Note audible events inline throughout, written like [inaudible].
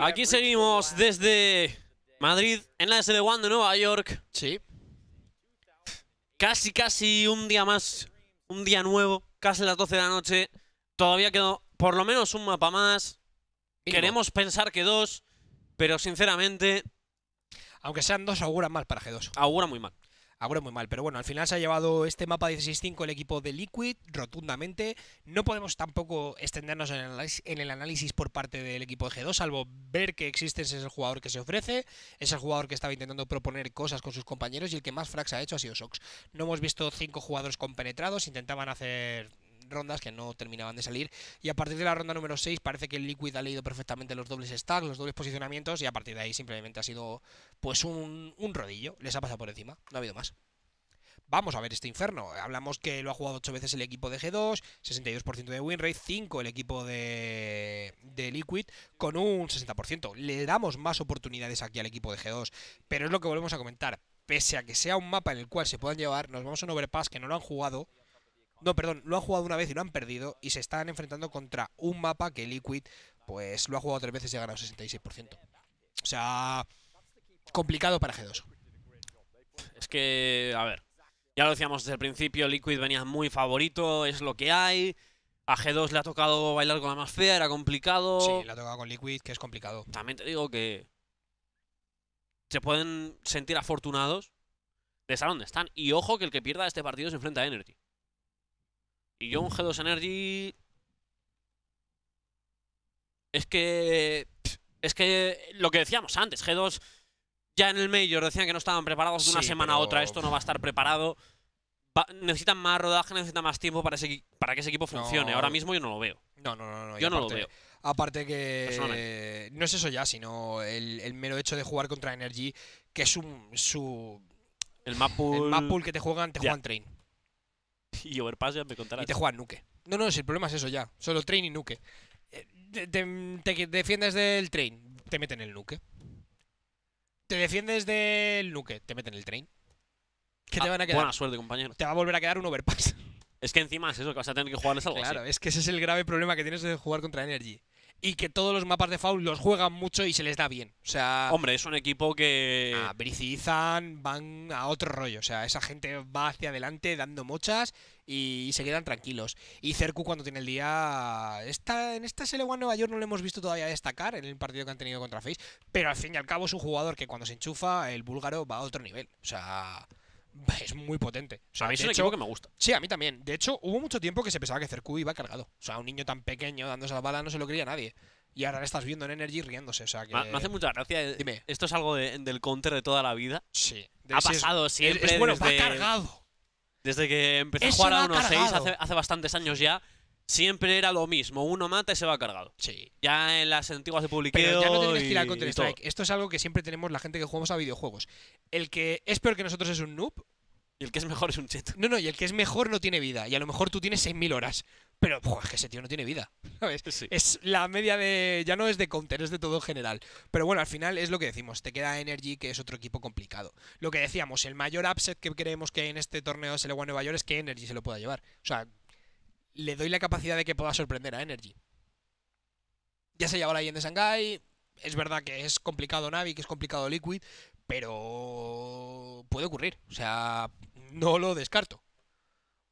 Aquí seguimos desde Madrid, en la sd one de Nueva York. Sí. Casi, casi un día más, un día nuevo, casi las 12 de la noche. Todavía quedó por lo menos un mapa más. Queremos pensar que dos, pero sinceramente... Aunque sean dos, augura mal para G2. Augura muy mal hablo muy mal. Pero bueno, al final se ha llevado este mapa 16-5 el equipo de Liquid rotundamente. No podemos tampoco extendernos en el análisis por parte del equipo de G2, salvo ver que existe, es el jugador que se ofrece, es el jugador que estaba intentando proponer cosas con sus compañeros y el que más frags ha hecho ha sido Sox. No hemos visto cinco jugadores compenetrados, intentaban hacer rondas que no terminaban de salir. Y a partir de la ronda número 6 parece que el Liquid ha leído perfectamente los dobles stacks, los dobles posicionamientos y a partir de ahí simplemente ha sido pues un, rodillo. Les ha pasado por encima, no ha habido más. Vamos a ver este infierno. Hablamos que lo ha jugado 8 veces el equipo de G2, 62% de win rate, 5 el equipo de, de Liquid con un 60%. Le damos más oportunidades aquí al equipo de G2, pero es lo que volvemos a comentar. Pese a que sea un mapa en el cual se puedan llevar, nos vamos a un overpass que no lo han jugado no, perdón, lo han jugado una vez y lo han perdido y se están enfrentando contra un mapa que Liquid pues lo ha jugado tres veces y ha ganado 66%. O sea, complicado para G2. Es que, a ver, ya lo decíamos desde el principio, Liquid venía muy favorito, es lo que hay. A G2 le ha tocado bailar con la más fea, era complicado. Sí, le ha tocado con Liquid, que es complicado. También te digo que se pueden sentir afortunados de estar donde están. Y ojo que el que pierda este partido se enfrenta a Energy. Y yo un G2 Energy... Es que... Es que lo que decíamos antes, G2 ya en el Major decían que no estaban preparados de una semana a otra, esto no va a estar preparado. necesitan más rodaje, necesitan más tiempo para, para que ese equipo funcione. Ahora mismo yo no lo veo. No, no, no, no. Yo no lo veo. Aparte que no es eso ya, sino el, mero hecho de jugar contra Energy, que es un, su... El map pool, que te juegan, te juegan train. [laughs] y Overpass ya me contará Y te juega Nuke. No, no, si el problema es eso ya. Solo Train y Nuke. Eh, te, defiendes del Train, te meten el Nuke. Te defiendes del Nuke, te meten el Train. ¿Qué te ah, van a quedar? Buena suerte, compañero. Te va a volver a quedar un Overpass. Es que encima es eso, que vas a tener que jugarles algo Claro, es que ese es el grave problema que tienes de jugar contra Energy y que todos los mapas de foul los juegan mucho y se les da bien. O sea, hombre, es un equipo que a van a otro rollo, o sea, esa gente va hacia adelante dando mochas y se quedan tranquilos. Y Cercu cuando tiene el día está en esta sl Nueva York no lo hemos visto todavía destacar en el partido que han tenido contra Face, pero al fin y al cabo es un jugador que cuando se enchufa el búlgaro va a otro nivel, o sea, es muy potente. a mí es un que me gusta. Sí, a mí también. De hecho, hubo mucho tiempo que se pensaba que Cercu iba cargado. O sea, un niño tan pequeño dándose la bala no se lo creía nadie. Y ahora le estás viendo en Energy riéndose. O Me hace mucha gracia. Eh, Dime. Esto es algo del counter de toda la vida. Sí. ha pasado siempre. Es, bueno, desde, cargado. Desde que empecé a jugar a 1.6 hace bastantes años ya siempre era lo mismo. Uno mata y se va cargado. Sí. Ya en las antiguas de Pero ya no tienes que ir Counter Strike. Esto es algo que siempre tenemos la gente que jugamos a videojuegos. El que es peor que nosotros es un noob. Y el que es mejor es un cheto. No, no, y el que es mejor no tiene vida. Y a lo mejor tú tienes 6.000 horas. Pero, es que ese tío no tiene vida. [laughs] ¿Sabes? Es la media de. Ya no es de counter, es de todo general. Pero bueno, al final es lo que decimos. Te queda Energy, que es otro equipo complicado. Lo que decíamos, el mayor upset que creemos que hay en este torneo de a Nueva York es que Energy se lo pueda llevar. O sea, le doy la capacidad de que pueda sorprender a Energy. Ya se lleva la Yen de Shanghai. Es verdad que es complicado Navi, que es complicado Liquid, pero puede ocurrir. O sea, no lo descarto.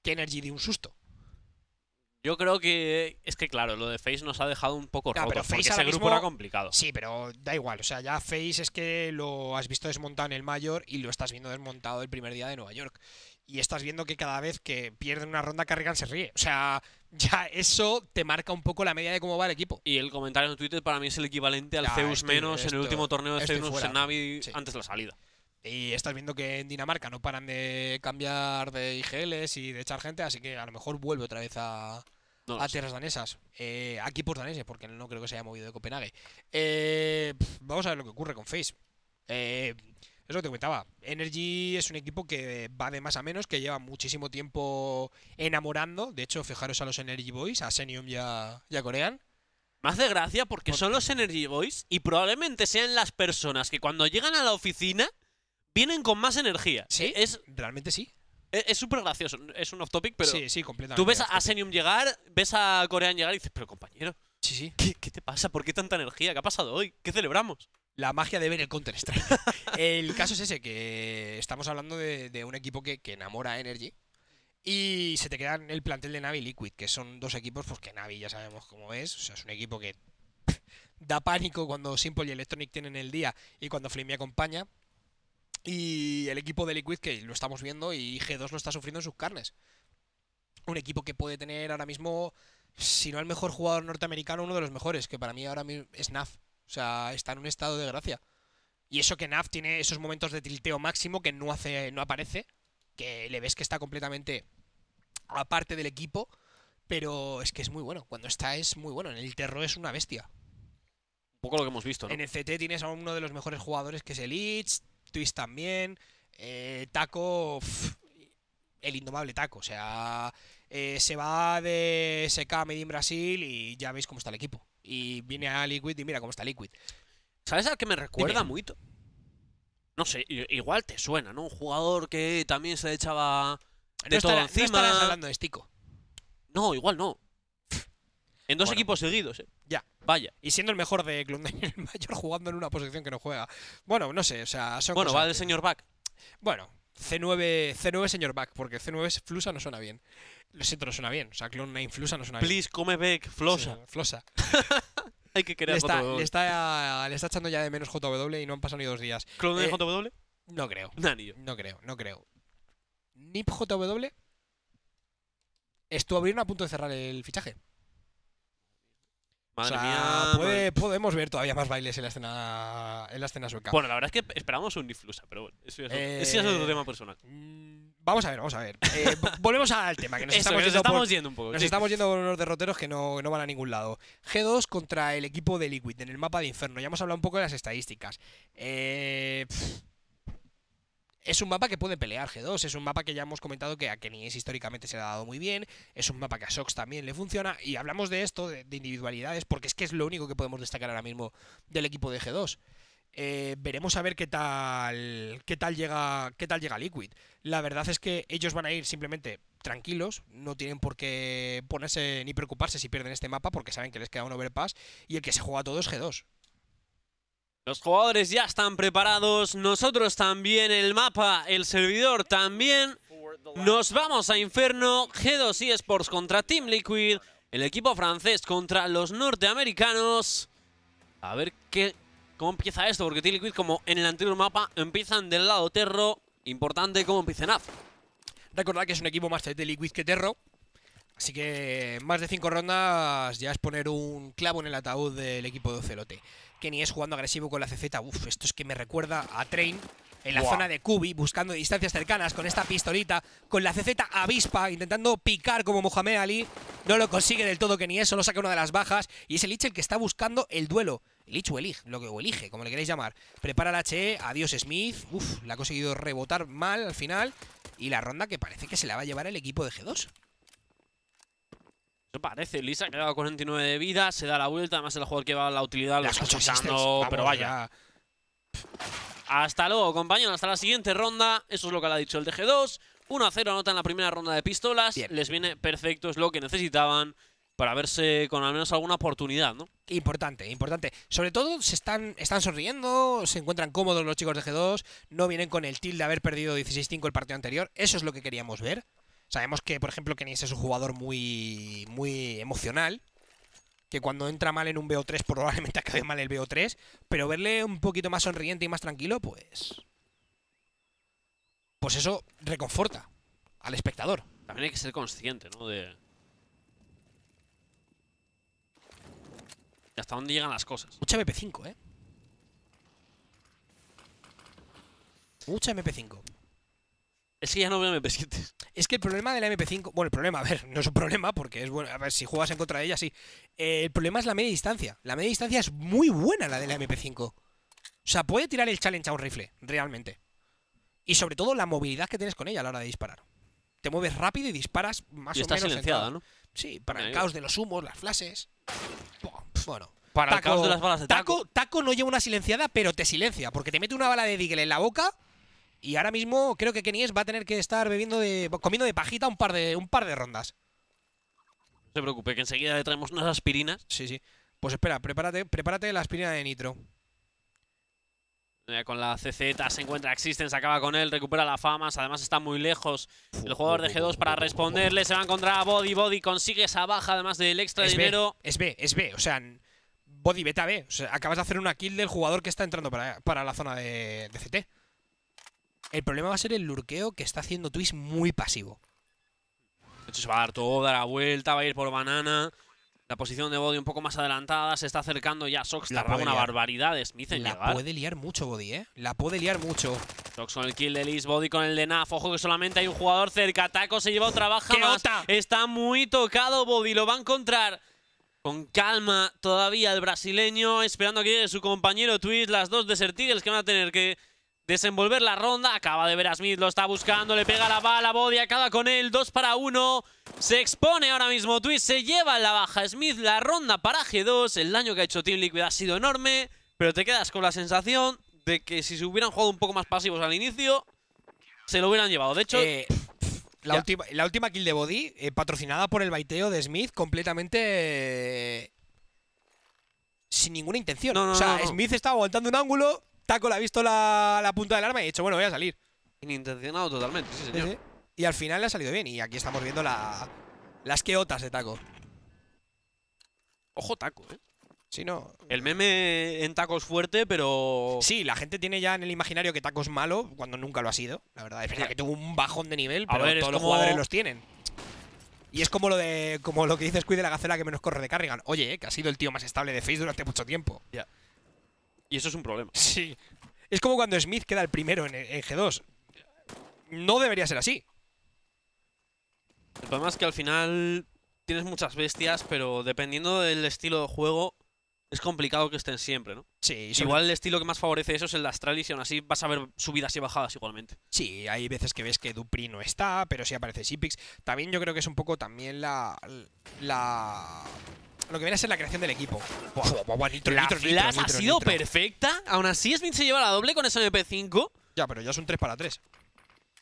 Que Energy de un susto. Yo creo que es que claro, lo de Face nos ha dejado un poco roto, Face ese grupo era complicado. Sí, pero da igual, o sea, ya Face es que lo has visto desmontado en el Mayor y lo estás viendo desmontado el primer día de Nueva York y estás viendo que cada vez que pierden una ronda Carrigan se ríe. O sea, [laughs] ya eso te marca un poco la media de cómo va el equipo. Y el comentario en Twitter para mí es el equivalente al Zeus menos en el último torneo de Zeus en Navi antes de la salida. Y estás viendo que en Dinamarca no paran de cambiar de IGLs y de echar gente, así que a lo mejor vuelve otra vez a, a tierras danesas, eh, aquí por equipos daneses, porque no creo que se haya movido de Copenhague. Eh, vamos a ver lo que ocurre con Face. Eh, es te comentaba. Energy es un equipo que va de más a menos, que lleva muchísimo tiempo enamorando. De hecho, fijaros a los Energy Boys, a Senium y a, Corean. Me hace gracia porque son los Energy Boys y probablemente sean las personas que cuando llegan a la oficina vienen con más energía. Sí, e, es, realmente sí. E, es súper gracioso, es un off topic, pero. Sí, sí, completamente. Tú ves a Senium llegar, ves a Corean llegar y dices, pero compañero. ¿qué, ¿Qué, te pasa? ¿Por qué tanta energía? ¿Qué ha pasado hoy? ¿Qué celebramos? La magia de ver el Counter-Strike. [laughs] el caso es ese, que estamos hablando de, un equipo que, enamora a Energy. Y se te queda en el plantel de Navi Liquid, que son dos equipos, pues que Navi ya sabemos cómo es. O sea, es un equipo que [laughs] da pánico cuando Simple y Electronic tienen el día y cuando me acompaña. Y el equipo de Liquid, que lo estamos viendo, y G2 lo está sufriendo en sus carnes. Un equipo que puede tener ahora mismo, si no el mejor jugador norteamericano, uno de los mejores, que para mí ahora mismo es NAF. O sea, está en un estado de gracia. Y eso que NAV tiene esos momentos de tilteo máximo que no hace, no aparece, que le ves que está completamente aparte del equipo, pero es que es muy bueno. Cuando está es muy bueno. En el terror es una bestia. Un poco lo que hemos visto, ¿no? En el CT tienes a uno de los mejores jugadores que es el Itch, Twist también, eh, Taco, el indomable Taco. O sea, eh, se va de SK a Medin Brasil y ya veis cómo está el equipo y viene a Liquid y mira cómo está Liquid. ¿Sabes al que me recuerda muy? No sé, igual te suena, ¿no? Un jugador que también se echaba de todo encima. No hablando de No, igual no. En dos equipos seguidos, ¿eh? Ya. Vaya. Y siendo el mejor de Club [laughs] el mayor jugando en una posición que no juega. Bueno, no sé, o sea, Bueno, va del señor Back. Bueno, C9, C9 señor back, porque C9 Flusa no suena bien. Lo siento, no suena bien. O sea, Clone 9 Flusa no suena bien. Please, come back, Flosa. flosa. [laughs] Hay que crear le está, le está, echando ya de menos JW y no han pasado ni dos días. ¿Clone eh, JW? No creo. No creo, no creo. ¿Nip JW? Estuvo abriendo a punto de cerrar el fichaje. Madre mía. podemos ver todavía más bailes en la escena en la escena sueca. Bueno, la verdad es que esperábamos un difusa, pero bueno, eso ya es, otro eh, tema personal. Mm, vamos a ver, vamos a ver. Eh, [laughs] volvemos al tema, que nos estamos, yendo, estamos un poco. Nos estamos yendo unos derroteros que no, van a ningún lado. G2 contra el equipo de Liquid en el mapa de Inferno. Ya hemos hablado un poco de las estadísticas. Eh, es un mapa que puede pelear G2, es un mapa que ya hemos comentado que a Kenies históricamente se le ha dado muy bien, es un mapa que a Sox también le funciona, y hablamos de esto, de, individualidades, porque es que es lo único que podemos destacar ahora mismo del equipo de G2. Eh, veremos a ver qué tal, qué tal llega, qué tal llega Liquid. La verdad es que ellos van a ir simplemente tranquilos, no tienen por qué ponerse ni preocuparse si pierden este mapa porque saben que les queda un overpass y el que se juega todo es G2. Los jugadores ya están preparados, nosotros también, el mapa, el servidor también. Nos vamos a Inferno, G2 Esports contra Team Liquid, el equipo francés contra los norteamericanos. A ver qué, cómo empieza esto, porque Team Liquid, como en el anterior mapa, empiezan del lado Terro. Importante cómo empiezan. Recordad que es un equipo más de Liquid que Terro, Así que más de cinco rondas ya es poner un clavo en el ataúd del equipo de Ocelote. Kenny es jugando agresivo con la CZ. Uf, esto es que me recuerda a Train en la zona de Kubi, buscando distancias cercanas con esta pistolita, con la CZ avispa, intentando picar como Mohamed Ali. No lo consigue del todo Kenny, solo saca una de las bajas y es el Lich el que está buscando el duelo. El Lich o elige, lo que o elige, como le queréis llamar. Prepara la HE, adiós Smith. Uf, la ha conseguido rebotar mal al final y la ronda que parece que se la va a llevar el equipo de G2. Eso parece, que me ha dado 49 de vida, se da la vuelta, además el jugador que va a la utilidad lo está escuchando, pero vaya. Hasta luego, compañeros, hasta la siguiente ronda. Eso es lo que le ha dicho el DG2. 1 a 0 anota en la primera ronda de pistolas. Les viene perfecto, es lo que necesitaban para verse con al menos alguna oportunidad, ¿no? Importante, importante. Sobre todo se están, están sonriendo, se encuentran cómodos los chicos de G2, no vienen con el tilde de haber perdido 16-5 el partido anterior. Eso es lo que queríamos ver. Sabemos que, por ejemplo, Kenis es un jugador muy, muy emocional, que cuando entra mal en un BO3 [laughs] probablemente acabe mal el BO3, pero verle un poquito más sonriente y más tranquilo, pues... Pues eso reconforta al espectador. También hay que ser consciente, ¿no? De... de hasta dónde llegan las cosas. Mucha MP5, ¿eh? Mucha MP5. Es que ya no veo MP7. Es que el problema de la MP5, bueno, el problema, a ver, no es un problema porque es bueno, a ver, si juegas en contra de ella, sí. el problema es la media distancia. La media distancia es muy buena la de la MP5. O sea, puede tirar el challenge a un rifle, realmente. Y sobre todo la movilidad que tienes con ella a la hora de disparar. Te mueves rápido y disparas más y o está menos. silenciada, ¿no? Sí, para el caos de los humos, las flashes. Bueno. Para el caos de las balas de taco. taco. no lleva una silenciada, pero te silencia, porque te mete una bala de digle en la boca y ahora mismo creo que Kenies va a tener que estar bebiendo de, comiendo de pajita un par de, un par de rondas. No se preocupe, que enseguida le traemos unas aspirinas. Sí, sí. Pues espera, prepárate, prepárate la aspirina de nitro. Con la CZ se encuentra Existence, acaba con él, recupera la fama. además está muy lejos el jugador de G2 para responderle, se va a encontrar a Body, Body consigue esa baja además del extra dinero. es B, es B, o sea, Body beta B, acabas de hacer una kill del jugador que está entrando para, la zona de, de CT. El problema va a ser el lurqueo que está haciendo Twist muy pasivo. De se va a dar toda la vuelta, va a ir por banana. La posición de Body un poco más adelantada, se está acercando ya está haciendo una barbaridad de Smith en La puede liar mucho Body, ¿eh? La puede liar mucho. Sox con el kill de Liz, Body con el de Naf. Ojo que solamente hay un jugador cerca. Taco se lleva otra baja más. Está muy tocado Body, lo va a encontrar. Con calma todavía el brasileño, esperando que llegue su compañero Twist, las dos Desert que van a tener que desenvolver la ronda. Acaba de ver a Smith, lo está buscando, le pega la bala, Body acaba con él, 2 para 1. Se expone ahora mismo Twist, se lleva la baja Smith, la ronda para G2. El daño que ha hecho Team Liquid ha sido enorme, pero te quedas con la sensación de que si se hubieran jugado un poco más pasivos al inicio, se lo hubieran llevado. De hecho... Eh, la última, kill de Body, eh, patrocinada por el baiteo de Smith, completamente eh, sin ninguna intención. o sea, Smith estaba aguantando un ángulo, Taco le ha visto la, punta del arma y ha dicho, bueno, voy a salir. Inintencionado totalmente, sí, señor. Y al final le ha salido bien. Y aquí estamos viendo las queotas de Taco. Ojo Taco, ¿eh? no. El meme en Taco es fuerte, pero. Sí, la gente tiene ya en el imaginario que Taco es malo cuando nunca lo ha sido. La verdad, es que tuvo un bajón de nivel, pero todos los jugadores los tienen. Y es como lo de como lo que dice Squid de la gacela que menos corre de Carrigan. Oye, eh, que ha sido el tío más estable de Face durante mucho tiempo. Ya. Y eso es un problema. Sí. Es como cuando Smith queda el primero en, G2. No debería ser así. El problema es que al final tienes muchas bestias, pero dependiendo del estilo de juego, es complicado que estén siempre, ¿no? Sí. Igual el estilo que más favorece eso es el de Astralis y aún así vas a ver subidas y bajadas igualmente. Sí, hay veces que ves que Dupri no está, pero sí aparece Sipix. También yo creo que es un poco también la... la lo que viene a ser la creación del equipo. Buah, la flash ha sido perfecta. Aún así, Smith se lleva la doble con ese MP5. Ya, pero ya es un 3 para 3.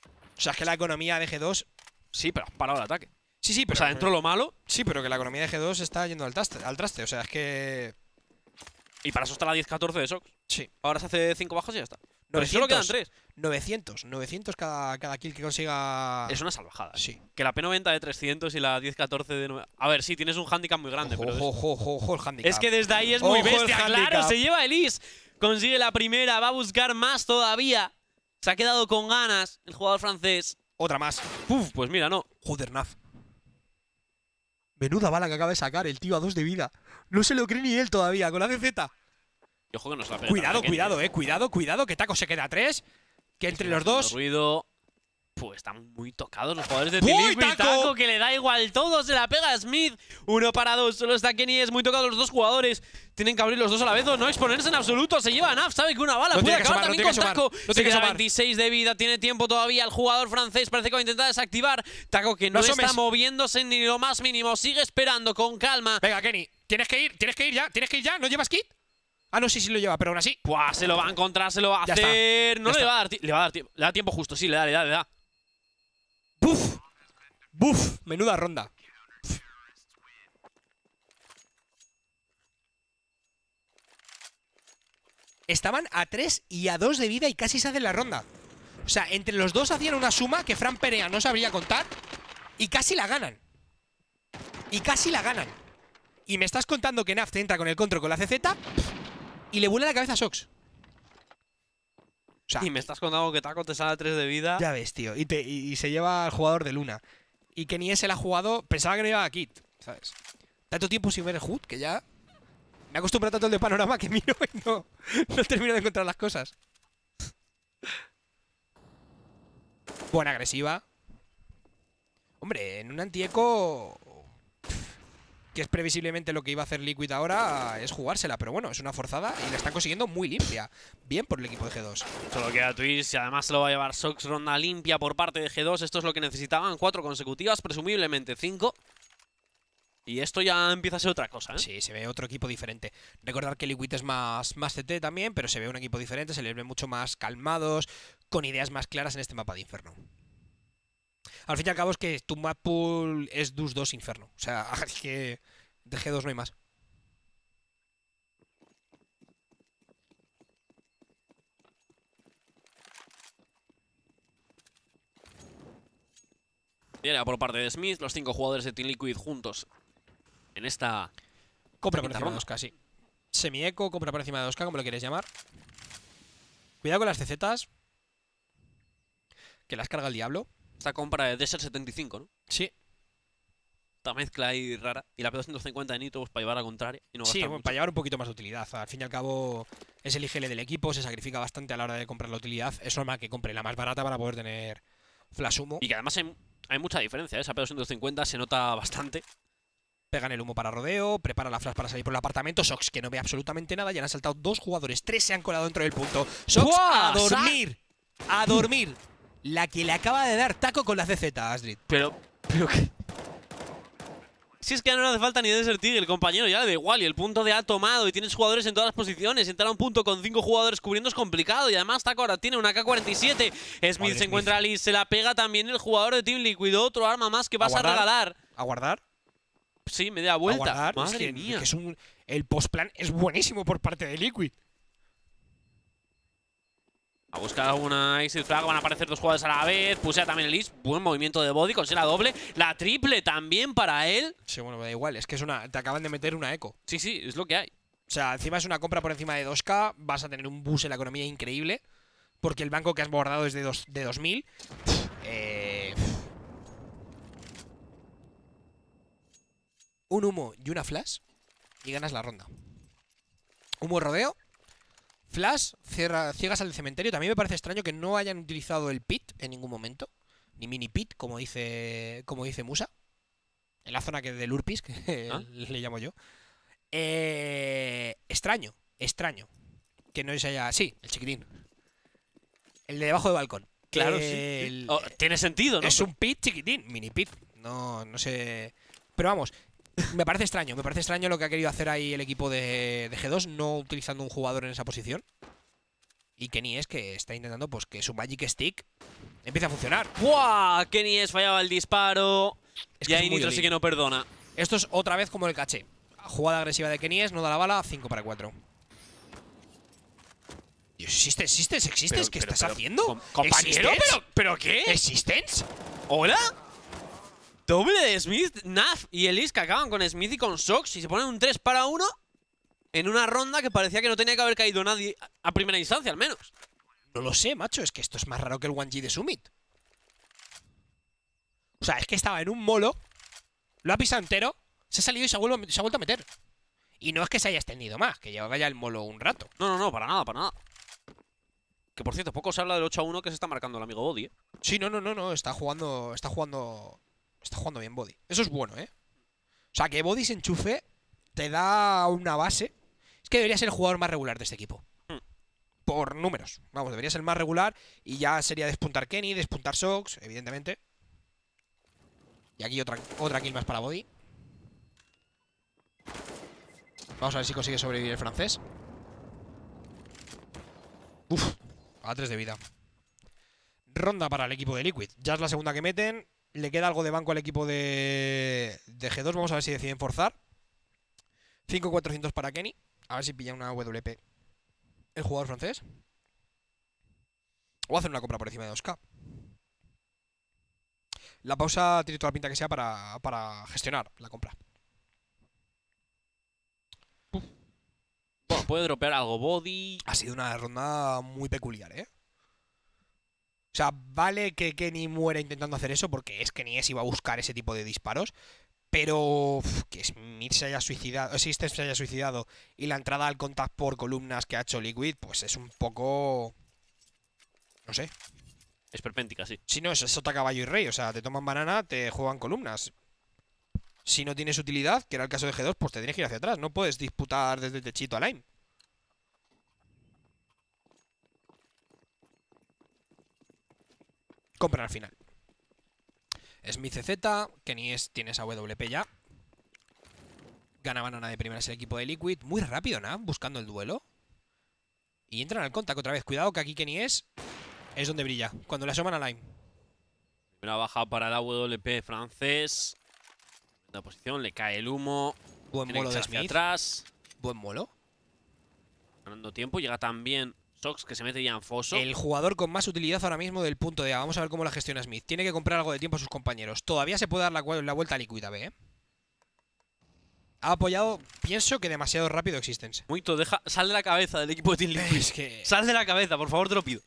O sea, es que la economía de G2... Sí, pero para parado el ataque. Sí, sí, pero... O sea, dentro lo malo... Sí, pero que la economía de G2 está yendo al, traste, al traste. O sea, es que... Y para eso está la 10-14 de Sox. Sí. Ahora se hace 5 bajos y ya está solo quedan tres. 900, 900 cada, cada kill que consiga. Es una salvajada. ¿eh? Sí. Que la P90 de 300 y la 10-14 de. A ver, sí, tienes un handicap muy grande, pero. Es... que desde ahí es muy bestia. Claro, se lleva Elise. Consigue la primera, va a buscar más todavía. Se ha quedado con ganas el jugador francés. Otra más. Uf, pues mira, no. Joder, naf Menuda bala que acaba de sacar el tío a dos de vida. No se lo cree ni él todavía con la CZ que nos Cuidado, cuidado, eh. Cuidado, cuidado, que Taco se queda a tres. Que entre los dos. Ruido. están muy tocados los jugadores de Tilly. Taco! que le da igual todo, se la pega Smith. Uno para dos, solo está Kenny, es muy tocado los dos jugadores. Tienen que abrir los dos a la vez no exponerse en absoluto. Se lleva sabe que una bala puede acabar también con Taco. No se queda 26 de vida, tiene tiempo todavía. El jugador francés parece que va a intentar desactivar. Taco que no, está moviéndose ni lo más mínimo, sigue esperando con calma. Venga, Kenny, tienes que ir, tienes que ir ya, tienes que ir ya, ¿no llevas kit? Ah, no, sé si lo lleva, pero aún así. Buah, se lo va a encontrar, se lo va a hacer. no le va a, dar le va a dar tiempo. Le da tiempo justo, sí, le da, le da, le da. ¡Buf! ¡Buf! Menuda ronda. Estaban a 3 y a 2 de vida y casi se hacen la ronda. O sea, entre los dos hacían una suma que Fran Perea no sabría contar y casi la ganan. Y casi la ganan. Y me estás contando que Naft entra con el control con la CZ y le vuela la cabeza a Sox. y me estás contando que Taco te sale a 3 de vida. Ya ves, tío. Y, te, se lleva al jugador de Luna. Y que ni ese la ha jugado. Pensaba que no iba a Kit, ¿sabes? Tanto tiempo sin ver el HUD que ya. Me he acostumbrado tanto al de panorama que miro y no, no termino de encontrar las cosas. Buena agresiva. Hombre, en un antieco es previsiblemente lo que iba a hacer Liquid ahora, es jugársela. Pero bueno, es una forzada y la están consiguiendo muy limpia. Bien por el equipo de G2. Solo queda Twitch y además se lo va a llevar Sox. Ronda limpia por parte de G2. Esto es lo que necesitaban. Cuatro consecutivas, presumiblemente cinco. Y esto ya empieza a ser otra cosa, ¿eh? Sí, se ve otro equipo diferente. Recordar que Liquid es más, más CT también, pero se ve un equipo diferente, se les ve mucho más calmados, con ideas más claras en este mapa de Inferno al fin y al cabo es que tu map pool es Dus 2 Inferno. O sea, [laughs] que de G2 no hay más. mira por parte de Smith, los cinco jugadores de Team Liquid juntos en esta... Compra por encima de 2K, sí. Semieco, compra por encima de 2K, como lo quieres llamar. Cuidado con las CZs. Que las carga el diablo. Esta compra de ser 75, ¿no? Sí. Esta mezcla ahí rara. Y la P250 de Nitro pues, para llevar a contrario Y no sí, para llevar un poquito más de utilidad. Al fin y al cabo es el IGL del equipo, se sacrifica bastante a la hora de comprar la utilidad. Es normal que compre la más barata para poder tener flash humo. Y que además hay, mucha diferencia. ¿eh? Esa P250 se nota bastante. Pegan el humo para rodeo, prepara la flash para salir por el apartamento. Sox, que no ve absolutamente nada, ya han saltado dos jugadores, tres se han colado dentro del punto. Sox, a dormir, a dormir. La que le acaba de dar taco con la CZ, Astrid. Pero, pero qué... Si es que ya no le hace falta ni Desert el compañero, ya le da igual. Y el punto de ha tomado y tienes jugadores en todas las posiciones. Entrar a un punto con cinco jugadores cubriendo es complicado. Y además Taco ahora tiene una K-47. Smith se encuentra a se la pega también el jugador de Team Liquid. Otro arma más que vas a, regalar. ¿A guardar? Sí, media vuelta. el postplan es buenísimo por parte de Liquid a buscar una exit flag, van a aparecer dos jugadores a la vez. Pusea también el list Buen movimiento de body, consigue doble. La triple también para él. Sí, bueno, da igual. Es que es una, te acaban de meter una eco. Sí, sí, es lo que hay. O sea, encima es una compra por encima de 2K. Vas a tener un bus en la economía increíble. Porque el banco que has bordado es de, de 2000. Eh, un humo y una flash. Y ganas la ronda. Humo rodeo Flash, cierra, ciegas al cementerio. También me parece extraño que no hayan utilizado el pit en ningún momento. Ni mini pit, como dice, como dice Musa. En la zona que del Urpis, que ah. le llamo yo. Eh, extraño, extraño. Que no se haya. Sí, el chiquitín. El de debajo del balcón. Claro, sí. Oh, tiene sentido, ¿no? Es un pit chiquitín, mini pit. No, no sé. Pero vamos, me parece extraño, me parece extraño lo que ha querido hacer ahí el equipo de, G2, no utilizando un jugador en esa posición. Y Kenny es que está intentando pues que su Magic Stick empiece a funcionar. ¡Buah! Kenny es fallaba el disparo. Es que y ahí Nitro que no perdona. Esto es otra vez como el caché. Jugada agresiva de Kenny no da la bala, 5 para 4. existe existe ¿Existes? ¿Qué estás haciendo? compañero, ¿pero, qué? ¿Existence? ¿Hola? Doble Smith, Naf y Elise que acaban con Smith y con Sox y se ponen un 3 para 1 en una ronda que parecía que no tenía que haber caído nadie a primera instancia, al menos. No lo sé, macho, es que esto es más raro que el 1G de Summit. O sea, es que estaba en un molo, lo ha pisado entero, se ha salido y se ha, vuelto, a meter. Y no es que se haya extendido más, que llevaba ya el molo un rato. No, no, no, para nada, para nada. Que por cierto, poco se habla del 8 a 1 que se está marcando el amigo Body, ¿eh? Sí, no, no, no, no, está jugando, está jugando Está jugando bien Body. Eso es bueno, ¿eh? O sea, que Body se enchufe te da una base. Es que debería ser el jugador más regular de este equipo. Hmm. Por números. Vamos, debería ser el más regular. Y ya sería despuntar Kenny, despuntar Sox, evidentemente. Y aquí otra, otra kill más para Body. Vamos a ver si consigue sobrevivir el francés. Uf, a tres de vida. Ronda para el equipo de Liquid. Ya es la segunda que meten. Le queda algo de banco al equipo de, G2. Vamos a ver si deciden forzar. 5.400 para Kenny. A ver si pilla una WP el jugador francés. O hacer una compra por encima de 2K. La pausa tiene toda la pinta que sea para, gestionar la compra. puede dropear algo body. Ha sido una ronda muy peculiar, ¿eh? O sea, vale que Kenny muera intentando hacer eso, porque es que ni es iba a buscar ese tipo de disparos. Pero que Smith se haya suicidado, System se haya suicidado y la entrada al contact por columnas que ha hecho Liquid, pues es un poco. No sé. Es perpéntica, sí. Si no, es sota, caballo y rey. O sea, te toman banana, te juegan columnas. Si no tienes utilidad, que era el caso de G2, pues te tienes que ir hacia atrás. No puedes disputar desde el techito a Lime. comprar al final. Es mi CZ, Kenies tiene esa WP ya. Gana banana de primeras el equipo de Liquid. Muy rápido, ¿no? Buscando el duelo. Y entran al contacto otra vez. Cuidado que aquí Kenies es donde brilla. Cuando le asoman a line Primera baja para la WP francés. La posición, le cae el humo. Buen molo de Smith. atrás. Buen molo. Ganando tiempo, llega también que se mete ya en foso. El jugador con más utilidad ahora mismo del punto de A. Vamos a ver cómo la gestiona Smith. Tiene que comprar algo de tiempo a sus compañeros. Todavía se puede dar la, la vuelta liquida, B, ¿eh? Ha apoyado, pienso que demasiado rápido Existence. Muito, deja, sal de la cabeza del equipo de Team Liquid. que... Sal de la cabeza, por favor, te lo pido.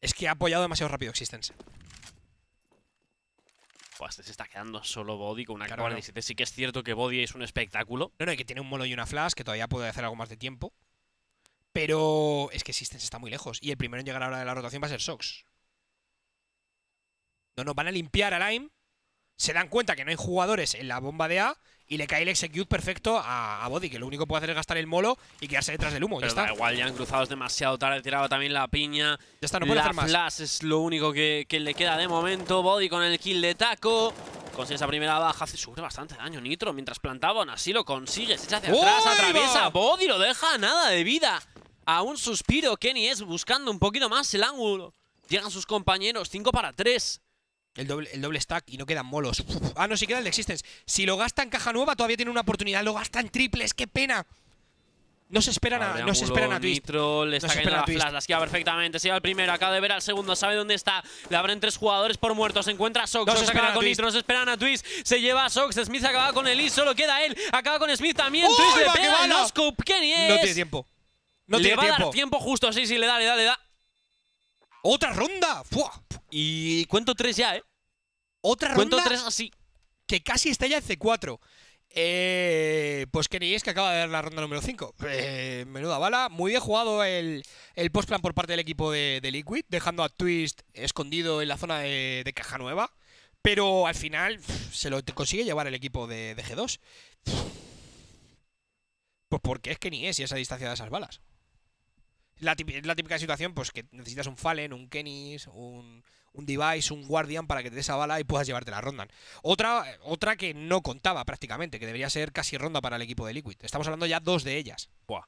Es que ha apoyado demasiado rápido Existence. Este se está quedando solo Body con una claro, Sí que es cierto que Body es un espectáculo. No, no, que tiene un mono y una flash, que todavía puede hacer algo más de tiempo. Pero es que systems está muy lejos. Y el primero en llegar a la hora de la rotación va a ser Sox. No, nos van a limpiar a Lime. Se dan cuenta que no hay jugadores en la bomba de A y le cae el execute perfecto a, Body, que lo único que puede hacer es gastar el molo y quedarse detrás del humo. ya está. Da igual, ya han cruzado demasiado tarde, tiraba también la piña. Ya está, no puede Flash es lo único que, le queda de momento. Body con el kill de taco. Consigue esa primera baja, hace sufre bastante daño Nitro mientras plantaban, así lo consigue, se echa hacia atrás, atraviesa, Body lo deja nada de vida. A un suspiro, Kenny es buscando un poquito más el ángulo. Llegan sus compañeros, 5 para 3. El doble, el doble, stack y no quedan molos. Ah, no, si queda el de Existence. Si lo gasta en caja nueva, todavía tiene una oportunidad. Lo gasta en triples, qué pena. No se esperan a, no se esperan a Twist. está no flash, perfectamente. Se lleva el primero, acaba de ver al segundo, sabe dónde está. Le abren tres jugadores por muertos. Se encuentra a Sox, no se acaba con Nitro, no se esperan a Twist. Se lleva a Sox, Smith acaba con el I, solo queda él. Acaba con Smith también, le pega No tiene tiempo. No le va tiempo. a dar tiempo justo, sí, sí, le da, le da, le da. ¡Otra ronda! ¡Fua! Y cuento tres ya, ¿eh? Otra ronda. Cuento tres así. Que casi está ya C4. Eh, pues es que acaba de dar la ronda número 5. Eh, menuda bala. Muy bien jugado el, postplan por parte del equipo de, Liquid, dejando a Twist escondido en la zona de, caja nueva. Pero al final se lo consigue llevar el equipo de, de G2. pues porque es que ni es y esa distancia de esas balas la típica, la típica situación, pues que necesitas un Fallen, un Kennis, un, Device, un Guardian para que te dé esa bala y puedas llevarte la ronda. Otra, otra que no contaba prácticamente, que debería ser casi ronda para el equipo de Liquid. Estamos hablando ya dos de ellas. Buah.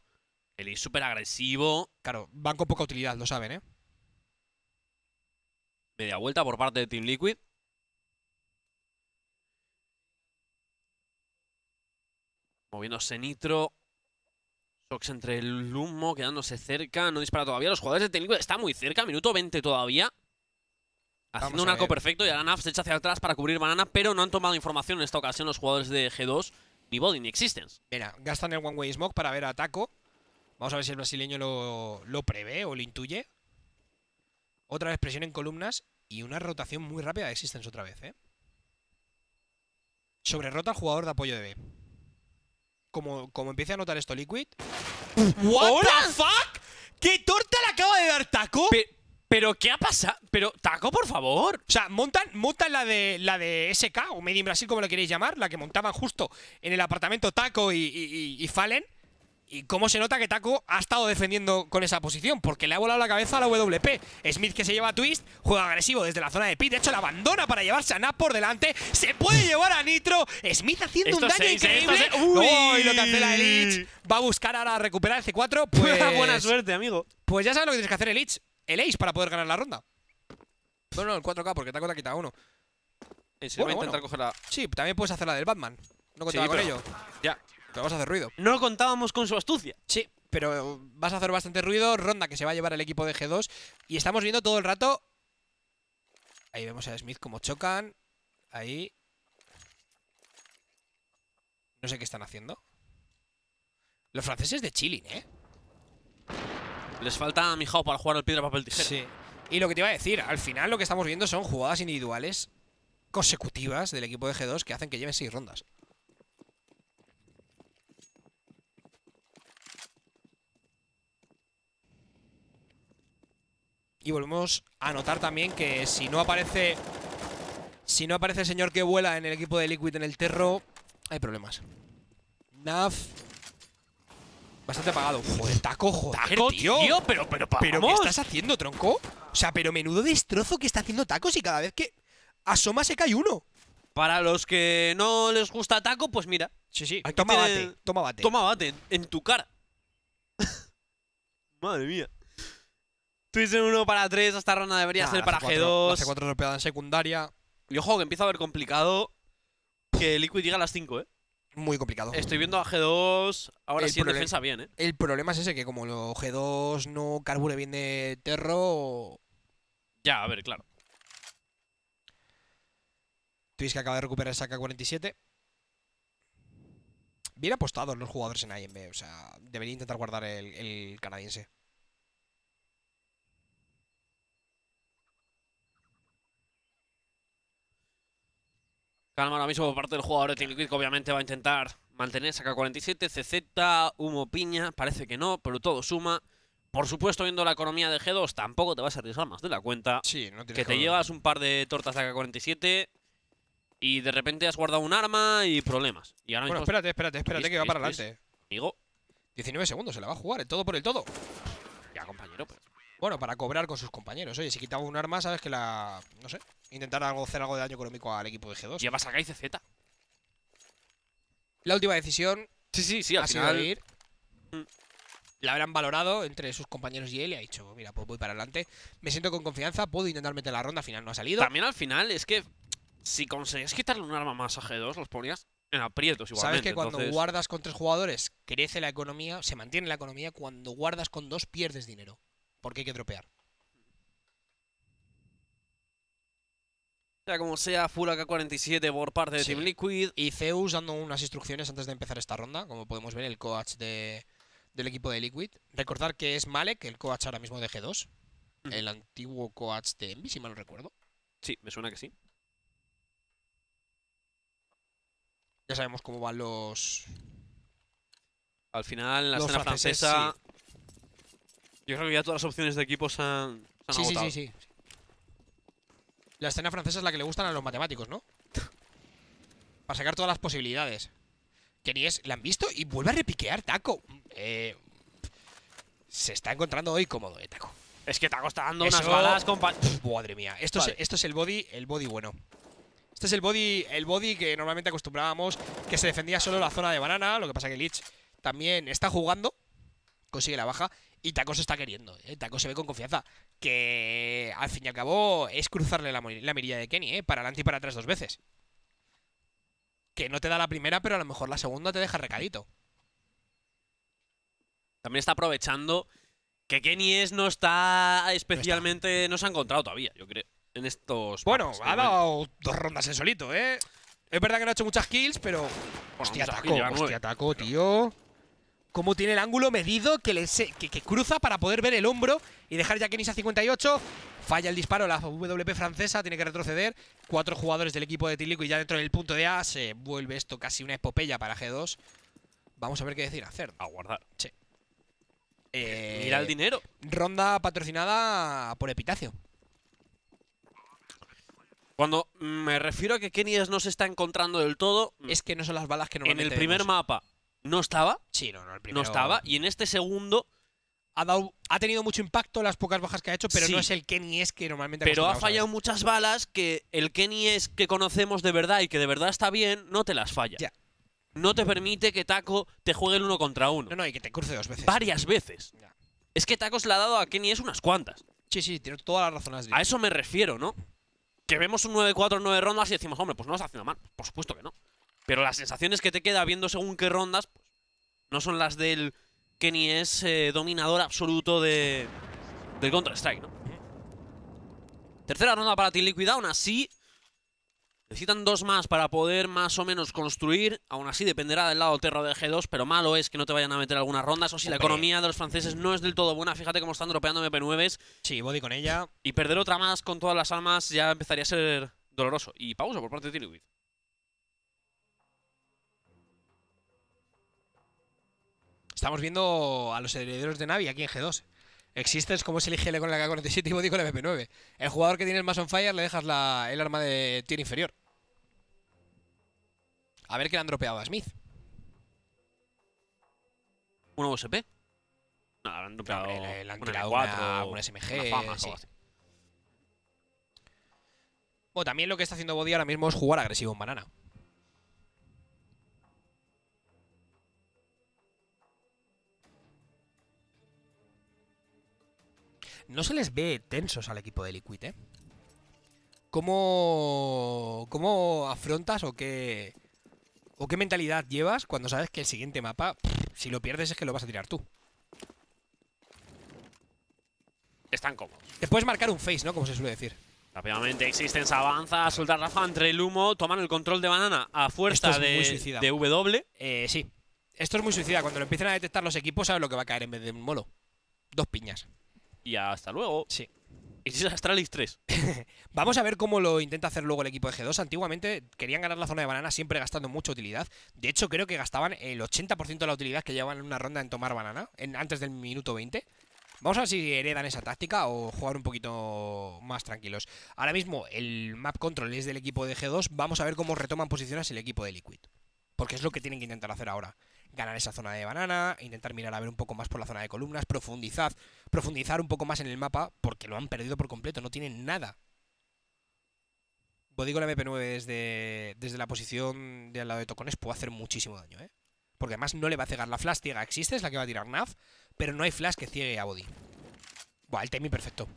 El es súper agresivo. Claro, van con poca utilidad, lo saben, ¿eh? Media vuelta por parte de Team Liquid. Moviéndose Nitro entre el humo, quedándose cerca. No dispara todavía. Los jugadores de técnico está muy cerca. Minuto 20 todavía. Haciendo un arco perfecto y ahora Nav se echa hacia atrás para cubrir banana, pero no han tomado información en esta ocasión los jugadores de G2, ni Body ni Existence. Mira, gastan el One Way Smoke para ver ataco. Vamos a ver si el brasileño lo, prevé o lo intuye. Otra vez presión en columnas y una rotación muy rápida de Existence otra vez, ¿eh? Sobrerrota al jugador de apoyo de B como, como empiece a notar esto Liquid... ¿What the fuck? ¿Qué torta le acaba de dar Taco? pero ¿qué ha pasado? Pero Taco, por favor. O sea, montan, la de la de SK o medium Brasil, como lo queréis llamar, la que montaban justo en el apartamento Taco y Fallen y cómo se nota que Taco ha estado defendiendo con esa posición, porque le ha volado la cabeza a la WP. Smith que se lleva a Twist, juega agresivo desde la zona de pit, de hecho la abandona para llevarse a Nap por delante, se puede llevar a Nitro, Smith haciendo un daño ¿eh? increíble. uy. lo cancela va a buscar ahora recuperar el C4, [laughs] pues Buena suerte, amigo. Pues ya sabes lo que tienes que hacer el Elitch, el Ace para poder ganar la ronda. No, no, el 4K, porque Taco te ha quitado uno. Sí, también puedes hacer la del Batman. No contaba con ello. Ya, a hacer ruido. No contábamos con su astucia. Sí, pero vas a hacer bastante ruido. Ronda que se va a llevar el equipo de G2. Y estamos viendo todo el rato... Ahí vemos a Smith como chocan. Ahí. No sé qué están haciendo. Los franceses de Chile, ¿eh? Les falta a Mijao para jugar al piedra, papel, tijera. Sí. Y lo que te iba a decir, al final lo que estamos viendo son jugadas individuales consecutivas del equipo de G2 que hacen que lleven seis rondas. Y volvemos a notar también que si no aparece... Si no aparece el señor que vuela en el equipo de Liquid en el Terro, hay problemas. Naf... Bastante apagado. Joder, taco, joder, taco, tío. Pero, pero, ¿Pero qué estás haciendo, tronco? O sea, pero menudo destrozo que está haciendo tacos y cada vez que asoma se cae uno. Para los que no les gusta taco, pues mira. Sí, sí. toma bate, toma bate. Toma bate, en tu cara. [laughs] Madre mía. Twist en 1 para 3, esta ronda debería ser para G2. Hace 4 en secundaria. Y ojo, que empieza a ver complicado que Liquid llega a las 5, ¿eh? Muy complicado. Estoy viendo a G2 ahora sí en defensa bien, ¿eh? El problema es ese, que como lo G2 no carbure bien de Terro... Ya, a ver, claro. Twist que acaba de recuperar esa K47. Bien apostados los jugadores en B, o sea, debería intentar guardar el canadiense. Calma ahora mismo por parte del jugador de Team Liquid, obviamente va a intentar mantener, saca 47, CZ, humo, piña, parece que no, pero todo suma. Por supuesto, viendo la economía de G2, tampoco te vas a arriesgar más de la cuenta. Sí, no Que te llevas un par de tortas de AK-47 y de repente has guardado un arma y problemas. Y bueno, espérate, espérate, espérate, que va para adelante. Digo. 19 segundos, se la va a jugar, el todo por el todo. Ya, compañero, pues. Bueno, para cobrar con sus compañeros. Oye, si quitaba un arma, sabes que la... no sé, intentar hacer algo de daño económico al equipo de G2. Llevas a Kaize Z. La última decisión sí, sí, sí, ha La habrán valorado entre sus compañeros y él y ha dicho, mira, pues voy para adelante. Me siento con confianza, puedo intentar meter la ronda, al final no ha salido. También al final es que si conseguías quitarle un arma más a G2, los ponías en aprietos igualmente. Sabes que cuando guardas con tres jugadores crece la economía, se mantiene la economía, cuando guardas con dos pierdes dinero, porque hay que dropear. Sea como sea, full AK-47 por parte de Team Liquid. Y Zeus dando unas instrucciones antes de empezar esta ronda, como podemos ver, el coach del equipo de Liquid. Recordar que es Malek, el coach ahora mismo de G2. El antiguo coach de Envy, si mal recuerdo. Sí, me suena que sí. Ya sabemos cómo van los... Al final, la escena francesa... Yo creo que ya todas las opciones de equipos han, se han sí, sí, sí, sí. La escena francesa es la que le gustan a los matemáticos, ¿no? [laughs] Para sacar todas las posibilidades. Que es... ¿La han visto? Y vuelve a repiquear, Taco. Eh, se está encontrando hoy cómodo, eh, Taco. Es que Taco está dando unas balas, compa... madre mía. Esto, es, esto es el body, el body bueno. Este es el body, el body que normalmente acostumbrábamos que se defendía solo la zona de banana. Lo que pasa que Lich también está jugando. Consigue la baja. Y Taco se está queriendo. ¿eh? Taco se ve con confianza. Que al fin y al cabo es cruzarle la, mirilla de Kenny, ¿eh? para adelante y para atrás dos veces. Que no te da la primera, pero a lo mejor la segunda te deja recadito. También está aprovechando que Kenny es no está especialmente. No, se ha encontrado todavía, yo creo. En estos. Bueno, ha dado dos rondas en solito, ¿eh? Es verdad que no ha hecho muchas kills, pero. Hostia, taco, hostia, taco, tío cómo tiene el ángulo medido que, cruza para poder ver el hombro y dejar ya Kenis a 58. Falla el disparo la WP francesa, tiene que retroceder. Cuatro jugadores del equipo de Tilico y ya dentro del punto de A se vuelve esto casi una epopeya para G2. Vamos a ver qué decir hacer. A guardar. Sí. Eh, eh, mira el dinero. Ronda patrocinada por Epitacio. Cuando me refiero a que kennyS no se está encontrando del todo... Es que no son las balas que normalmente En el primer mapa no estaba. Sí, no, no, No estaba. Y en este segundo ha, ha tenido mucho impacto las pocas bajas que ha hecho, pero no es el Kenny es que normalmente. Pero ha fallado muchas balas que el Kenny es que conocemos de verdad y que de verdad está bien, no te las falla. No te permite que Taco te juegue el uno contra uno. No, no, y que te cruce dos veces. Varias veces. Es que se le ha dado a Kenny es unas cuantas. Sí, sí, tiene todas las razones. A eso me refiero, ¿no? Que vemos un 9-4 en 9 rondas y decimos, hombre, pues no lo está haciendo mal. Por supuesto que no. Pero las sensaciones que te queda viendo según qué rondas pues, no son las del que ni es eh, dominador absoluto de, del Counter-Strike, ¿no? Tercera ronda para Team Liquid, aún así necesitan dos más para poder más o menos construir, aún así dependerá del lado terro de G2, pero malo es que no te vayan a meter algunas rondas, o si la economía de los franceses no es del todo buena, fíjate cómo están dropeando MP9s. Sí, body con ella. Y perder otra más con todas las armas ya empezaría a ser doloroso. Y pausa por parte de Team Liquid. Estamos viendo a los herederos de Navi aquí en G2. Existes como se el con la 47 y Body con la MP9. El jugador que tiene el más on fire le dejas el arma de tier inferior. A ver qué le han dropeado a Smith. ¿Un SP? No, le han dropeado no, le, 4 una, SMG. o también lo que está haciendo Body ahora mismo es jugar agresivo en banana. no se les ve tensos al equipo de Liquid, ¿eh? ¿Cómo, cómo afrontas o qué, o qué mentalidad llevas cuando sabes que el siguiente mapa, si lo pierdes es que lo vas a tirar tú? Están cómodos. Te puedes marcar un face, ¿no? Como se suele decir. Rápidamente Existence avanza, soltar Rafa entre el humo, toman el control de Banana a fuerza de, de, W. Eh, sí. Esto es muy suicida. Cuando lo empiecen a detectar los equipos, sabes lo que va a caer en vez de un molo. Dos piñas y hasta luego. Sí. es Astralis 3. [laughs] Vamos a ver cómo lo intenta hacer luego el equipo de G2. Antiguamente querían ganar la zona de banana siempre gastando mucha utilidad. De hecho, creo que gastaban el 80% de la utilidad que llevan en una ronda en tomar banana antes del minuto 20. Vamos a ver si heredan esa táctica o jugar un poquito más tranquilos. Ahora mismo el map control es del equipo de G2. Vamos a ver cómo retoman posiciones el equipo de Liquid. Porque es lo que tienen que intentar hacer ahora ganar esa zona de banana, intentar mirar a ver un poco más por la zona de columnas, profundizar, profundizar un poco más en el mapa, porque lo han perdido por completo, no tienen nada. con la MP9 desde, desde la posición de al lado de Tocones puede hacer muchísimo daño, ¿eh? Porque además no le va a cegar la flash ciega, existe, es la que va a tirar Nav, pero no hay flash que ciegue a Body. Buah, el Temi perfecto.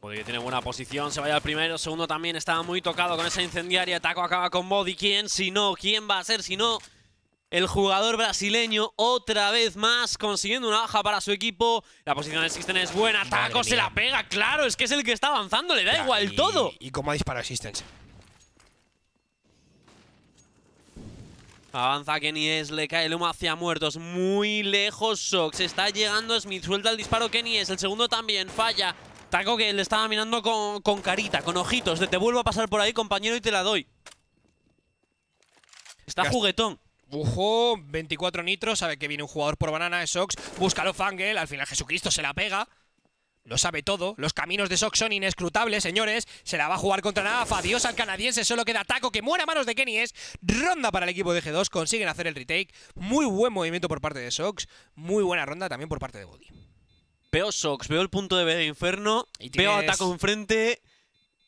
Body tiene buena posición, se vaya al primero, segundo también estaba muy tocado con esa incendiaria, Taco acaba con Body, ¿quién? Si no, ¿quién va a ser? Si no, el jugador brasileño otra vez más consiguiendo una baja para su equipo. La posición de Existence es buena, Taco se la pega, claro, es que es el que está avanzando, le da igual todo. Y cómo ha disparado Sistens. Avanza Kenny es le cae el humo hacia muertos, muy lejos Sox, está llegando Smith, suelta el disparo Kenny es. el segundo también, falla. Taco que le estaba mirando con, carita, con ojitos, te vuelvo a pasar por ahí compañero y te la doy. Está juguetón. Ujo, 24 nitros. sabe que viene un jugador por banana, de Sox. Búscalo Fangel, al final Jesucristo se la pega. Lo sabe todo, los caminos de Sox son inescrutables, señores. Se la va a jugar contra nada. Fadiosa al canadiense, solo queda Taco que muera a manos de Kenny es. Ronda para el equipo de G2, consiguen hacer el retake. Muy buen movimiento por parte de Sox, muy buena ronda también por parte de Body. Veo Sox, veo el punto de B de Inferno, veo ataco Taco enfrente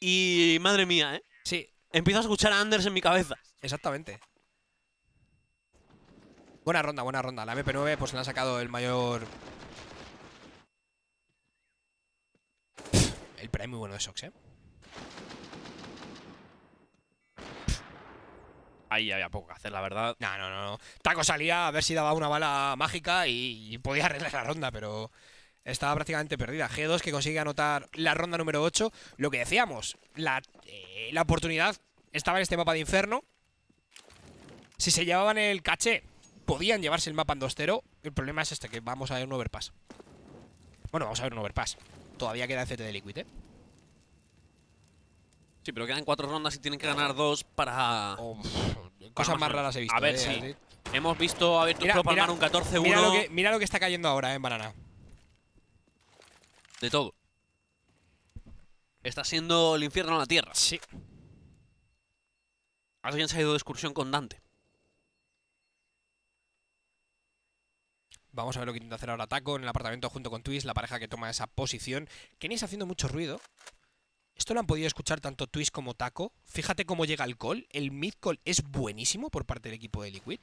y madre mía, ¿eh? Sí. Empiezo a escuchar a Anders en mi cabeza. Exactamente. Buena ronda, buena ronda. La MP9 pues le han sacado el mayor... El premio muy bueno de Sox, ¿eh? Ahí había poco que hacer, la verdad. No, no, no. Taco salía a ver si daba una bala mágica y, podía arreglar la ronda, pero estaba prácticamente perdida. G2 que consigue anotar la ronda número 8. Lo que decíamos, la, eh, la oportunidad estaba en este mapa de infierno. Si se llevaban el caché podían llevarse el mapa en 2-0. El problema es este, que vamos a ver un overpass. Bueno, vamos a ver un overpass. Todavía queda CT de Liquid, ¿eh? Sí, pero quedan cuatro rondas y tienen que ganar dos para... cosas más raras he visto. A ver, ¿eh? si… Hemos visto a Virtus Pro palmar un 14-1. Mira, lo que, está cayendo ahora eh, en Banana. De todo. Está siendo el infierno en la tierra. Sí. Alguien se ha ido de excursión con Dante. Vamos a ver lo que intenta hacer ahora Taco en el apartamento junto con Twist, la pareja que toma esa posición. Kenny está haciendo mucho ruido. Esto lo han podido escuchar tanto Twist como Taco. Fíjate cómo llega el call. El mid-call es buenísimo por parte del equipo de Liquid.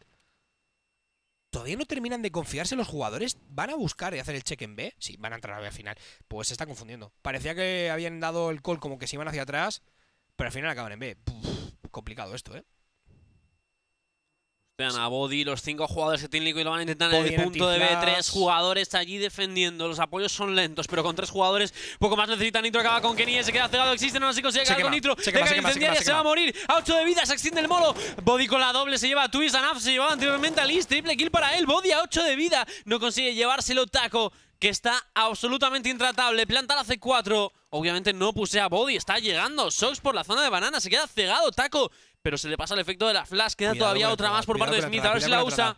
Todavía no terminan de confiarse los jugadores. ¿Van a buscar y hacer el check en B? Sí, van a entrar a B al final. Pues se está confundiendo. Parecía que habían dado el call como que se iban hacia atrás, pero al final acaban en B. complicado esto, ¿eh? Vean a Body, los cinco jugadores que tiene Liquid lo van a intentar en el punto de b Tres Jugadores allí defendiendo. Los apoyos son lentos, pero con tres jugadores poco más necesita Nitro. Acaba con Kenny, se queda cegado. Existe, no, sé se consigue Nitro. Se va a morir. A ocho de vida, se extiende el molo. Body con la doble, se lleva a Twist, a se llevaba anteriormente a List. Triple kill para él. Body a 8 de vida. No consigue llevárselo Taco, que está absolutamente intratable. Planta la C4. Obviamente no puse a Body, está llegando. Sox por la zona de banana, se queda cegado. Taco pero se le pasa el efecto de la flash. Queda todavía otra más por parte de Smith. A ver si la usa.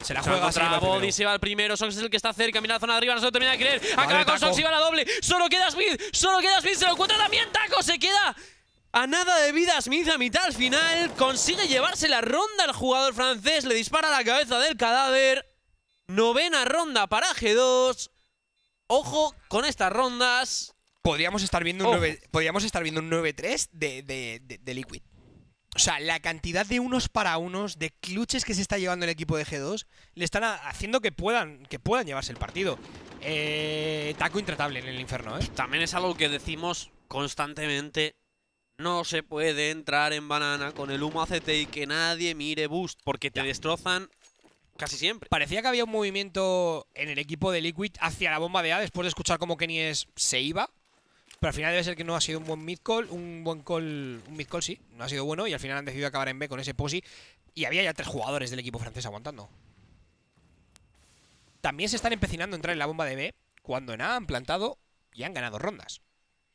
Se la juega contra Body, se va al primero. Sox es el que está cerca, mira la zona de arriba, no se lo termina de creer. Acaba con Sox y va la doble. Solo queda Smith, solo queda Smith, se lo encuentra también Taco, se queda. A nada de vida Smith a mitad al final. Consigue llevarse la ronda al jugador francés, le dispara la cabeza del cadáver. Novena ronda para G2. Ojo con estas rondas. Podríamos estar viendo un 9-3 de, de, de Liquid. O sea, la cantidad de unos para unos, de cluches que se está llevando el equipo de G2, le están haciendo que puedan, que puedan llevarse el partido. Eh, taco intratable en el infierno, ¿eh? También es algo que decimos constantemente. No se puede entrar en banana con el humo ACT y que nadie mire boost, porque te destrozan casi siempre. Parecía que había un movimiento en el equipo de Liquid hacia la bomba de A después de escuchar cómo Kenny es, se iba. Pero al final debe ser que no ha sido un buen mid call, un buen call, un mid call sí, no ha sido bueno y al final han decidido acabar en B con ese posi y había ya tres jugadores del equipo francés aguantando. También se están empecinando a entrar en la bomba de B cuando en han plantado y han ganado rondas.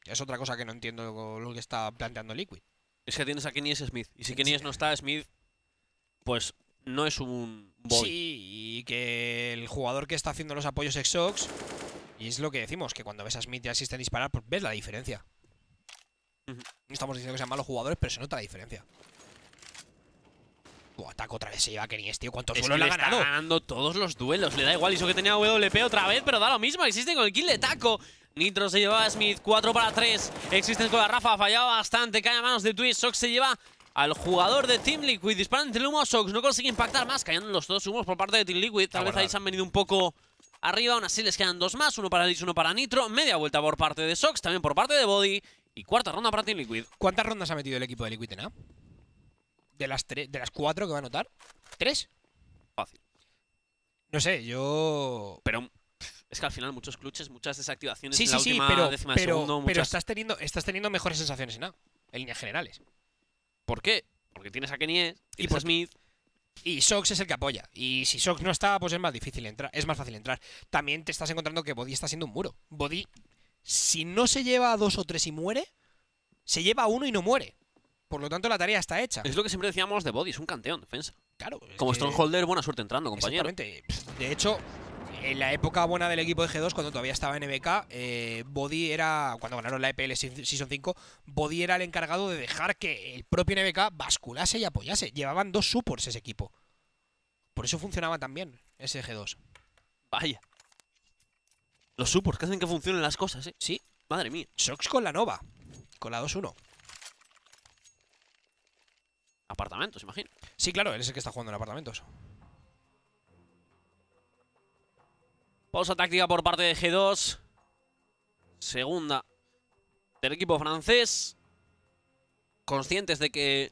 Es otra cosa que no entiendo lo que está planteando Liquid. Es que tienes a Kenny Smith y si Kenny no está, Smith pues no es un boy. Sí, y que el jugador que está haciendo los apoyos ex y es lo que decimos, que cuando ves a Smith y a disparar, pues ves la diferencia. No estamos diciendo que sean malos jugadores, pero se nota la diferencia. ataco otra vez se lleva a es tío. ¿Cuántos duelos le ha ganado? ganando todos los duelos. Le da igual eso que tenía WP otra vez, pero da lo mismo. Existen con el kill de Taco. Nitro se lleva a Smith, 4 para 3. Existen con la Rafa, ha fallado bastante. Cae a manos de Twitch. Sox se lleva al jugador de Team Liquid. Disparan entre el humo a Sox. No consigue impactar más. Cayendo los dos humos por parte de Team Liquid. Tal ah, vez ahí se han venido un poco arriba. Aún así les quedan dos más, uno para Lich, uno para Nitro. Media vuelta por parte de Sox, también por parte de Body. Y cuarta ronda para Team Liquid. ¿Cuántas rondas ha metido el equipo de Liquid en A? De las, de las cuatro que va a anotar, ¿tres? Fácil. No sé, yo... Pero es que al final muchos clutches, muchas desactivaciones sí, sí, sí, pero, décima pero, pero estás teniendo, estás teniendo mejores sensaciones en A, en líneas generales. ¿Por qué? Porque tienes a Kenny, y a Smith. Y Sox es el que apoya. Y si Sox no está, pues es más difícil entrar. Es más fácil entrar. También te estás encontrando que Body está siendo un muro. Body, si no se lleva a dos o tres y muere, se lleva a uno y no muere. Por lo tanto, la tarea está hecha. Es lo que siempre decíamos de Body, es un canteón defensa. Claro. Como Strongholder, buena suerte entrando, compañero. Exactamente. De hecho, en la época buena del equipo de G2, cuando todavía estaba en MBK, eh, Body era, cuando ganaron la EPL Season 5, Body era el encargado de dejar que el propio NBK basculase y apoyase. Llevaban dos supports ese equipo. Por eso funcionaba tan bien ese G2. Vaya. Los supports que hacen que funcionen las cosas, ¿eh? Sí. Madre mía. Sox con la Nova. Con la 2-1. Apartamentos, imagino. Sí, claro, él es el que está jugando en apartamentos. Pausa táctica por parte de G2. Segunda del equipo francés. Conscientes de que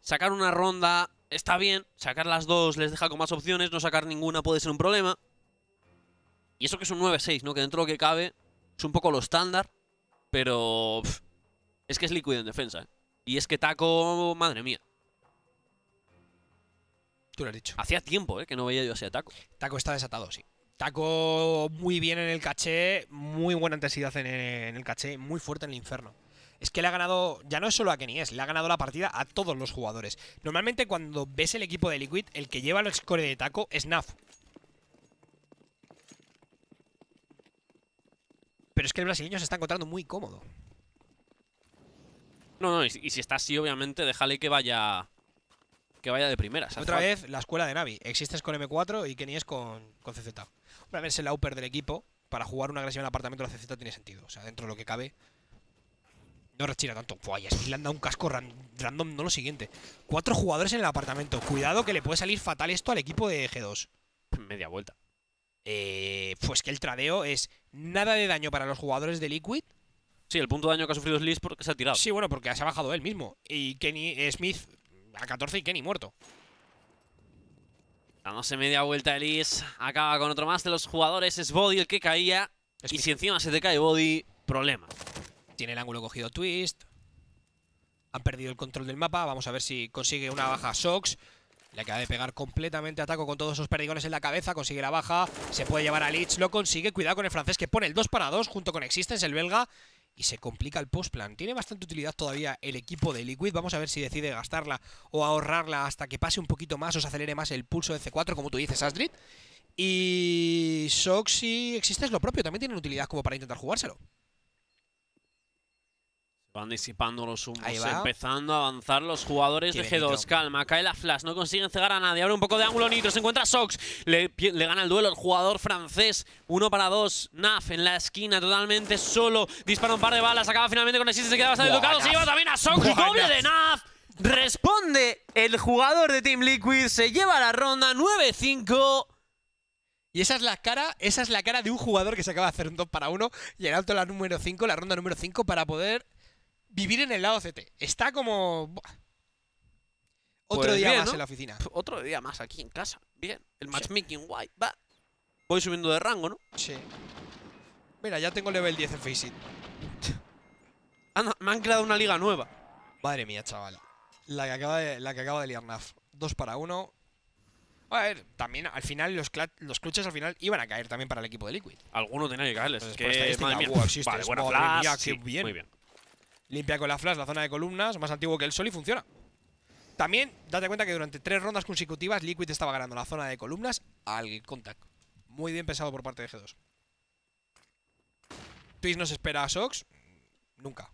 sacar una ronda está bien. Sacar las dos les deja con más opciones. No sacar ninguna puede ser un problema. Y eso que es un 9-6, ¿no? Que dentro de lo que cabe es un poco lo estándar. Pero es que es líquido en defensa. ¿eh? Y es que Taco, madre mía. Tú lo has dicho. Hacía tiempo ¿eh? que no veía yo así a Taco. Taco está desatado, sí. Taco muy bien en el caché, muy buena intensidad en el caché, muy fuerte en el infierno. Es que le ha ganado, ya no es solo a Kenny es, le ha ganado la partida a todos los jugadores. Normalmente cuando ves el equipo de Liquid, el que lleva los score de Taco es Naf. Pero es que el brasileño se está encontrando muy cómodo. No, no, y, si está así, obviamente, déjale que vaya que vaya de primeras. Otra vez la escuela de Navi. Existes con M4 y Kenny es con, con CZ. una vez el auper del equipo. Para jugar una agresión en el apartamento la CZ tiene sentido. O sea, dentro de lo que cabe. No retira tanto. guay es le han dado un casco random, no lo siguiente. Cuatro jugadores en el apartamento. Cuidado que le puede salir fatal esto al equipo de G2. [laughs] Media vuelta. Eh, pues que el tradeo es nada de daño para los jugadores de Liquid. Sí, el punto de daño que ha sufrido es porque se ha tirado. Sí, bueno, porque se ha bajado él mismo. Y Kenny Smith a 14 y Kenny muerto. en media vuelta Lich, acaba con otro más de los jugadores, es Body el que caía. y si encima se te cae Body, problema. Tiene el ángulo cogido Twist. Han perdido el control del mapa, vamos a ver si consigue una baja Sox. Le acaba de pegar completamente ataco con todos esos perdigones en la cabeza. Consigue la baja. Se puede llevar a Lich. Lo consigue. Cuidado con el francés que pone el 2 para 2 junto con Existence, el belga y se complica el postplan. Tiene bastante utilidad todavía el equipo de Liquid. Vamos a ver si decide gastarla o ahorrarla hasta que pase un poquito más o se acelere más el pulso de C4, como tú dices, Astrid. Y si existe es lo propio, también tienen utilidad como para intentar jugárselo. Van disipando los humos, empezando a avanzar los jugadores de G2. Calma, cae la flash, no consiguen cegar a nadie. Abre un poco de ángulo Nitro, se encuentra Sox. Le, gana el duelo el jugador francés. Uno para dos. Naf en la esquina, totalmente solo. Dispara un par de balas, acaba finalmente con el se queda bastante tocado. Se lleva también a Sox, doble de Naf. Responde el jugador de Team Liquid, se lleva la ronda 9-5. Y esa es la cara, esa es la cara de un jugador que se acaba de hacer un 2 para uno y el alto la número 5, la ronda número 5 para poder vivir en el lado CT. Está como... Otro pues día más en la oficina. Otro día más aquí en casa. Bien. El matchmaking guay. Va. Voy subiendo de rango, ¿no? Sí. Mira, ya tengo level 10 en Faceit. [laughs] Anda, me han creado una liga nueva. Madre mía, chaval. La que acaba de, la que acaba de liar Naf. Dos para uno. A ver, también al final los, los clutches al final iban a caer también para el equipo de Liquid. Alguno tenía que caerles. que, madre mía. bien. Muy bien. Limpia con la flash la zona de columnas, más antiguo que el sol y funciona. También, date cuenta que durante tres rondas consecutivas Liquid estaba ganando la zona de columnas al contact. Muy bien pensado por parte de G2. no se espera a Sox. Nunca.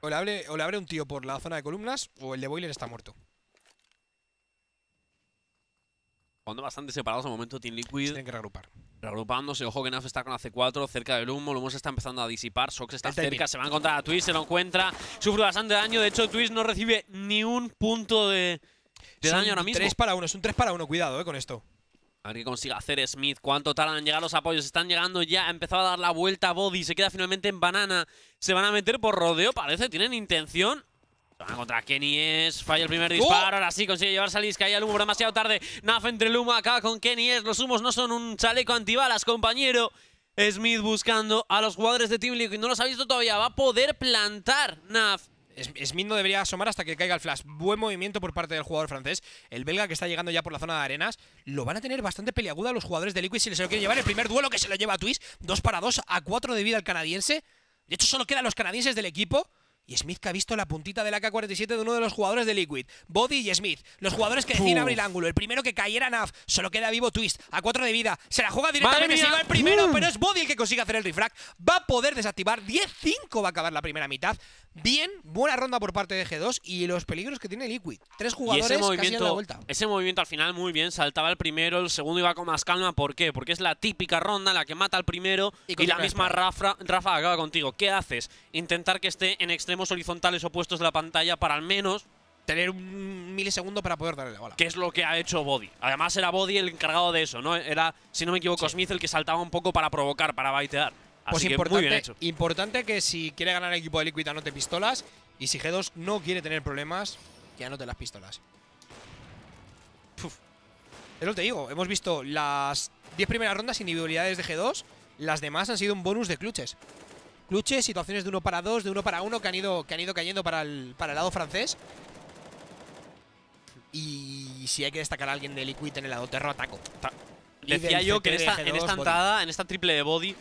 O le, abre, o abre un tío por la zona de columnas o el de Boiler está muerto. Cuando bastante separados al momento tiene Liquid. Se que reagrupar. Reagrupándose, ojo que Naf está con c 4 cerca del humo, humo se está empezando a disipar, Sox está cerca, se va a encontrar a Twist, se lo encuentra, sufre bastante daño, de hecho Twist no recibe ni un punto de, daño ahora mismo. 3 para 1, es un 3 para 1, cuidado eh, con esto. A ver qué consiga hacer Smith, cuánto tardan en llegar los apoyos, están llegando ya, ha empezado a dar la vuelta a Body, se queda finalmente en banana, se van a meter por rodeo, parece, tienen intención, contra Kenny Es, falla el primer ¡Oh! disparo, ahora sí consigue llevar a Liska y al humo demasiado tarde. Naf entre el acá con Kenny Es, los humos no son un chaleco antibalas, compañero. Smith buscando a los jugadores de Team Liquid, no los ha visto todavía, va a poder plantar Naf. Smith no debería asomar hasta que caiga el flash. Buen movimiento por parte del jugador francés. El belga que está llegando ya por la zona de arenas. Lo van a tener bastante peliaguda los jugadores de Liquid si les lo quieren llevar. El primer duelo que se lo lleva a Twist. Dos para dos, a cuatro de vida al canadiense. De hecho, solo quedan los canadienses del equipo. Y Smith que ha visto la puntita de la AK-47 de uno de los jugadores de Liquid. Body y Smith. Los jugadores que deciden abrir el ángulo. El primero que cayera Naf. Solo queda vivo Twist. A cuatro de vida. Se la juega directamente. Se el primero. Mm. Pero es Body el que consigue hacer el refrack. Va a poder desactivar. 10-5 va a acabar la primera mitad. Bien, buena ronda por parte de G2 y los peligros que tiene Liquid. Tres jugadores movimiento, vuelta. Ese movimiento al final muy bien, saltaba el primero, el segundo iba con más calma. ¿Por qué? Porque es la típica ronda la que mata al primero y, la misma Rafa, Rafa acaba contigo. ¿Qué haces? Intentar que esté en extremos horizontales opuestos de la pantalla para al menos tener un milisegundo para poder darle la bola. Que es lo que ha hecho Body. Además era Body el encargado de eso, ¿no? Era, si no me equivoco, Smith el que saltaba un poco para provocar, para baitear pues importante, importante que si quiere ganar el equipo de Liquid anote pistolas y si G2 no quiere tener problemas, que anote las pistolas. eso te digo, hemos visto las 10 primeras rondas individualidades de G2, las demás han sido un bonus de cluches. Cluches, situaciones de uno para dos, de uno para uno que han ido, que han ido cayendo para el, para el lado francés. Y si hay que destacar a alguien de Liquid en el lado terror, ataco. Decía yo que en esta, en esta entrada, en esta triple de body,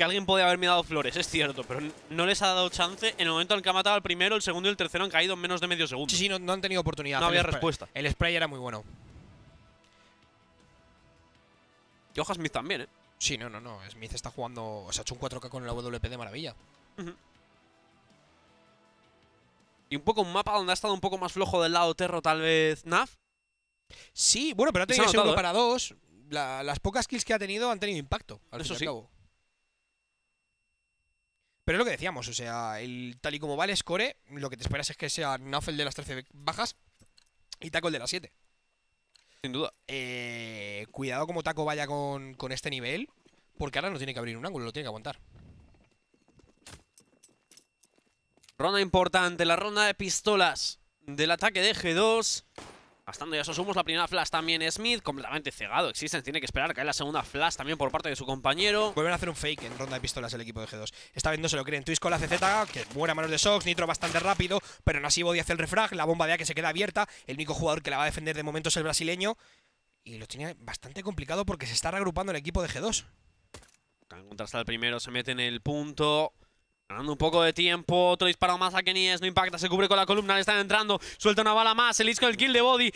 que alguien podía haberme dado flores, es cierto, pero no les ha dado chance. En el momento en el que ha matado al primero, el segundo y el tercero han caído en menos de medio segundo. Sí, sí, no, han tenido oportunidad. No había respuesta. El spray era muy bueno. Y hoja Smith también, ¿eh? Sí, no, no, no. Smith está jugando... Se ha hecho un 4K con la WP de maravilla. Y un poco un mapa donde ha estado un poco más flojo del lado Terro, tal vez Naf. Sí, bueno, pero ha tenido ser uno ¿eh? para dos. las pocas kills que ha tenido han tenido impacto, al Eso sí. Pero es lo que decíamos, o sea, el, tal y como va el score, lo que te esperas es que sea el de las 13 bajas y Taco el de las 7. Sin duda. Eh, cuidado como Taco vaya con, con este nivel, porque ahora no tiene que abrir un ángulo, lo tiene que aguantar. Ronda importante, la ronda de pistolas del ataque de G2. Bastante, ya eso humos, la primera flash también Smith, completamente cegado. existen tiene que esperar, caer la segunda flash también por parte de su compañero. Vuelven a hacer un fake en ronda de pistolas el equipo de G2. está viendo se lo creen. Twist con la CZ, que muere a manos de Sox, Nitro bastante rápido, pero no así Body hace el refrag, la bomba de A que se queda abierta. El único jugador que la va a defender de momento es el brasileño. Y lo tiene bastante complicado porque se está reagrupando el equipo de G2. hasta el primero, se mete en el punto. Ganando un poco de tiempo, otro disparo más a es no impacta, se cubre con la columna, le están entrando, suelta una bala más, Elise eh, con el kill de body,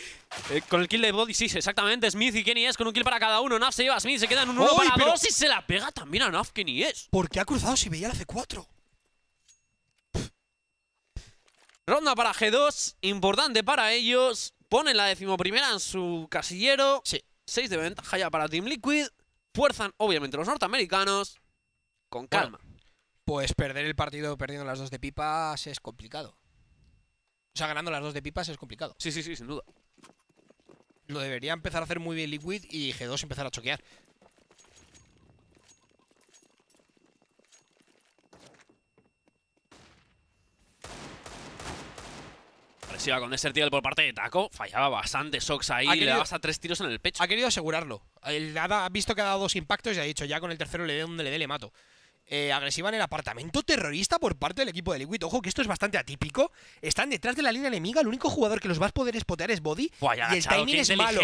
con el kill de body, sí, exactamente, Smith y es con un kill para cada uno, Naf se lleva a Smith, se quedan un nuevo. para pero... si y se la pega también a Naf Kenny ¿Por qué ha cruzado si veía la C4? Ronda para G2, importante para ellos, ponen la decimoprimera en su casillero, sí. 6 de ventaja ya para Team Liquid, fuerzan obviamente los norteamericanos, con calma pues perder el partido perdiendo las dos de pipas es complicado. O sea, ganando las dos de pipas es complicado. Sí, sí, sí, sin duda. Lo debería empezar a hacer muy bien Liquid y G2 empezar a choquear. Presiva con ese Desertial por parte de Taco. Fallaba bastante Sox ahí. le daba hasta tres tiros en el pecho. Ha querido asegurarlo. ha visto que ha dado dos impactos y ha dicho ya con el tercero le dé donde le dé, le mato. Eh, agresiva en el apartamento terrorista por parte del equipo de Liquid. Ojo, que esto es bastante atípico. Están detrás de la línea enemiga. El único jugador que los va a poder espotear es Body. y el timing es malo.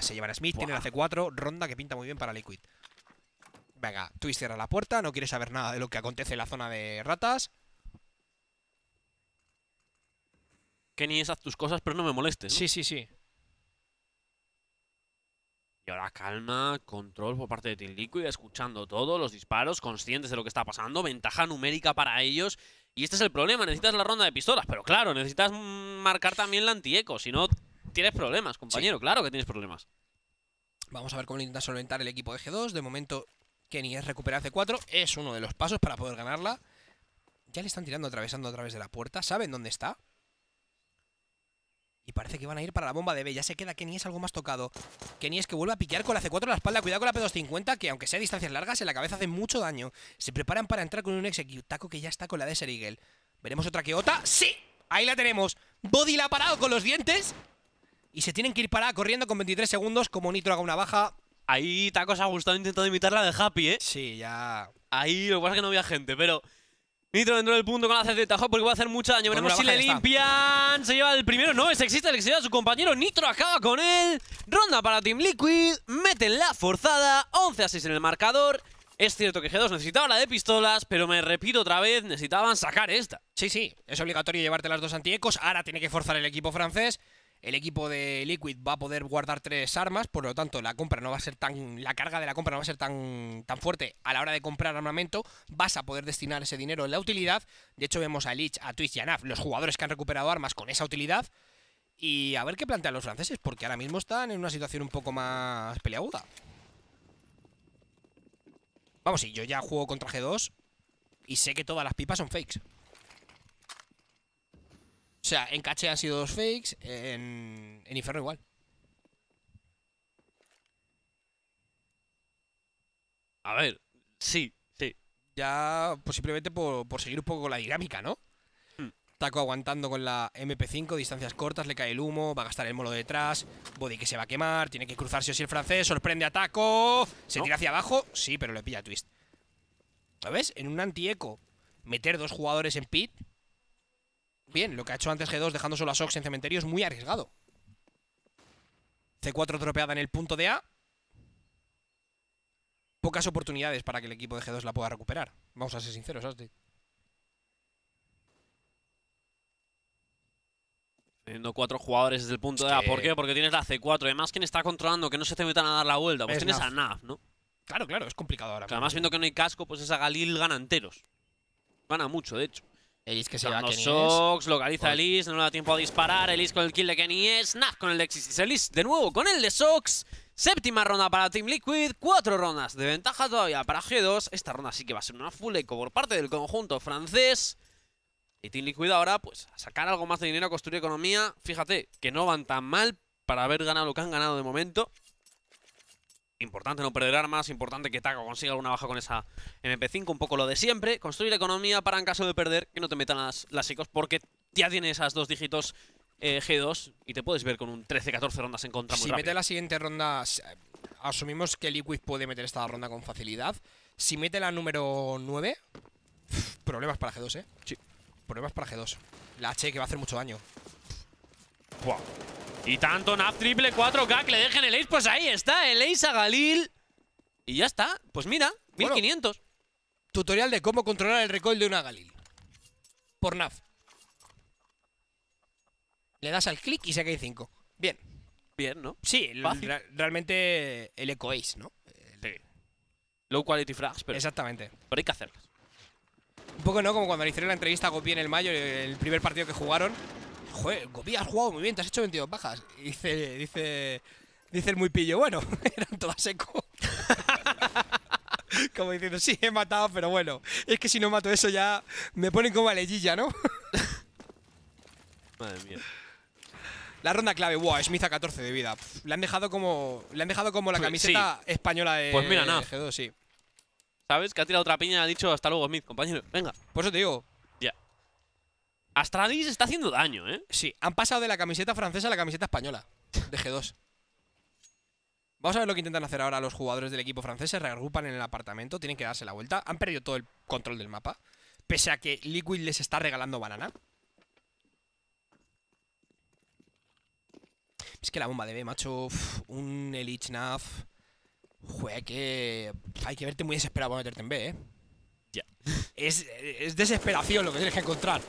se llevan a Smith, tiene la C4. Ronda que pinta muy bien para Liquid. Venga, Twist cierra la puerta. No quieres saber nada de lo que acontece en la zona de ratas. Kenny, haz tus cosas, pero no me molestes. Sí, sí, sí. Y ahora calma, control por parte de Team Liquid, escuchando todos los disparos, conscientes de lo que está pasando, ventaja numérica para ellos. Y este es el problema, necesitas la ronda de pistolas, pero claro, necesitas marcar también la antieco, si no tienes problemas, compañero, claro que tienes problemas. Vamos a ver cómo lo intenta solventar el equipo de G2. De momento, Kenny es recuperar C4, es uno de los pasos para poder ganarla. Ya le están tirando atravesando a través de la puerta, saben dónde está, y parece que van a ir para la bomba de B. Ya se queda Kenny es algo más tocado. Kenny es que vuelve a piquear con la C4 en la espalda. Cuidado con la P250, que aunque sea distancias largas, en la cabeza hace mucho daño. Se preparan para entrar con un execute. Taco que ya está con la de Serigel. Veremos otra queota? ¡Sí! Ahí la tenemos. Body la ha parado con los dientes. Y se tienen que ir para corriendo con 23 segundos. Como Nitro haga una baja. Ahí Taco se ha gustado intentando imitar la de Happy, ¿eh? Sí, ya. Ahí lo que pasa es que no había gente, pero Nitro dentro del punto con la CZ, porque va a hacer mucho daño. Veremos pues si pues le limpian. Se lleva el primero, no, ese existe, el que se lleva su compañero. Nitro acaba con él. Ronda para Team Liquid. Meten la forzada. 11 a 6 en el marcador. Es cierto que G2 necesitaba la de pistolas, pero me repito otra vez, necesitaban sacar esta. Sí, sí, es obligatorio llevarte las dos antiecos. Ahora tiene que forzar el equipo francés. El equipo de Liquid va a poder guardar tres armas, por lo tanto la compra no va a ser tan la carga de la compra no va a ser tan tan fuerte a la hora de comprar armamento, vas a poder destinar ese dinero en la utilidad. De hecho vemos a Lich, a Twitch y a Naf, los jugadores que han recuperado armas con esa utilidad y a ver qué plantean los franceses, porque ahora mismo están en una situación un poco más peleaguda. Vamos, sí, yo ya juego contra G2 y sé que todas las pipas son fakes. O sea, en caché han sido dos fakes, en, en Inferno igual. A ver, sí, sí. Ya, pues simplemente por, seguir un poco con la dinámica, ¿no? Hmm. Taco aguantando con la MP5, distancias cortas, le cae el humo, va a gastar el molo detrás, Body que se va a quemar, tiene que cruzarse o si el francés, sorprende a se tira hacia abajo, sí, pero le pilla Twist. ¿Lo ves? En un anti-eco, meter dos jugadores en pit bien. Lo que ha hecho antes G2 dejando solo a Sox en cementerio es muy arriesgado. C4 tropeada en el punto de A. Pocas oportunidades para que el equipo de G2 la pueda recuperar. Vamos a ser sinceros, Astrid. Teniendo cuatro jugadores desde el punto de A. ¿Por qué? Porque tienes la C4. Además, ¿quién está controlando que no se te metan a dar la vuelta? Pues tienes a NAF, ¿no? Claro, claro, es complicado ahora. además, viendo que no hay casco, pues esa Galil gana enteros. Gana mucho, de hecho. Elis que se va a Sox, localiza a Elis, no le da tiempo a disparar. Elis con el kill de Kenny es Snap con el de y Elis de nuevo con el de Sox. Séptima ronda para Team Liquid, cuatro rondas de ventaja todavía para G2. Esta ronda sí que va a ser una full eco por parte del conjunto francés. Y Team Liquid ahora, pues, a sacar algo más de dinero, a construir economía. Fíjate que no van tan mal para haber ganado lo que han ganado de momento. Importante no perder armas, importante que Taco consiga alguna baja con esa MP5, un poco lo de siempre. Construir economía para en caso de perder que no te metan las, chicos porque ya tiene esas dos dígitos eh, G2 y te puedes ver con un 13-14 rondas en contra muy Si mete la siguiente ronda, asumimos que Liquid puede meter esta ronda con facilidad. Si mete la número 9, problemas para G2, ¿eh? Sí. Problemas para G2. La H que va a hacer mucho daño. Wow. Y tanto, NAV triple 4K, le dejen el ace. Pues ahí está, el ace a Galil. Y ya está. Pues mira, 1500. tutorial de cómo controlar el recoil de una Galil. Por NAV. Le das al clic y se cae 5. Bien. Bien, ¿no? Sí, realmente el eco ace, ¿no? Low quality frags, pero. Exactamente. Pero hay que hacerlas. Un poco, ¿no? Como cuando le hicieron la entrevista a Gopi en el mayo, el primer partido que jugaron, joder, copias, has jugado muy bien, te has hecho 22 bajas. dice, dice, dice el muy pillo, bueno, [laughs] eran todas seco. [laughs] como diciendo, sí, he matado, pero bueno, es que si no mato eso ya me ponen como a lejilla, ¿no? [laughs] Madre mía. La ronda clave, wow, Smith a 14 de vida. le han dejado como. Le han dejado como la pues camiseta española de, pues mira, nada. sí. ¿Sabes? Que ha tirado otra piña y ha dicho hasta luego, Smith, compañero. Venga. Por eso te digo, Astralis está haciendo daño, ¿eh? Sí, han pasado de la camiseta francesa a la camiseta española de G2. Vamos a ver lo que intentan hacer ahora los jugadores del equipo francés. Se reagrupan en el apartamento, tienen que darse la vuelta. Han perdido todo el control del mapa. Pese a que Liquid les está regalando banana. Es que la bomba de B, macho. un Elite Juega que. Hay que verte muy desesperado para meterte en B, eh. Ya. es desesperación lo que tienes que encontrar.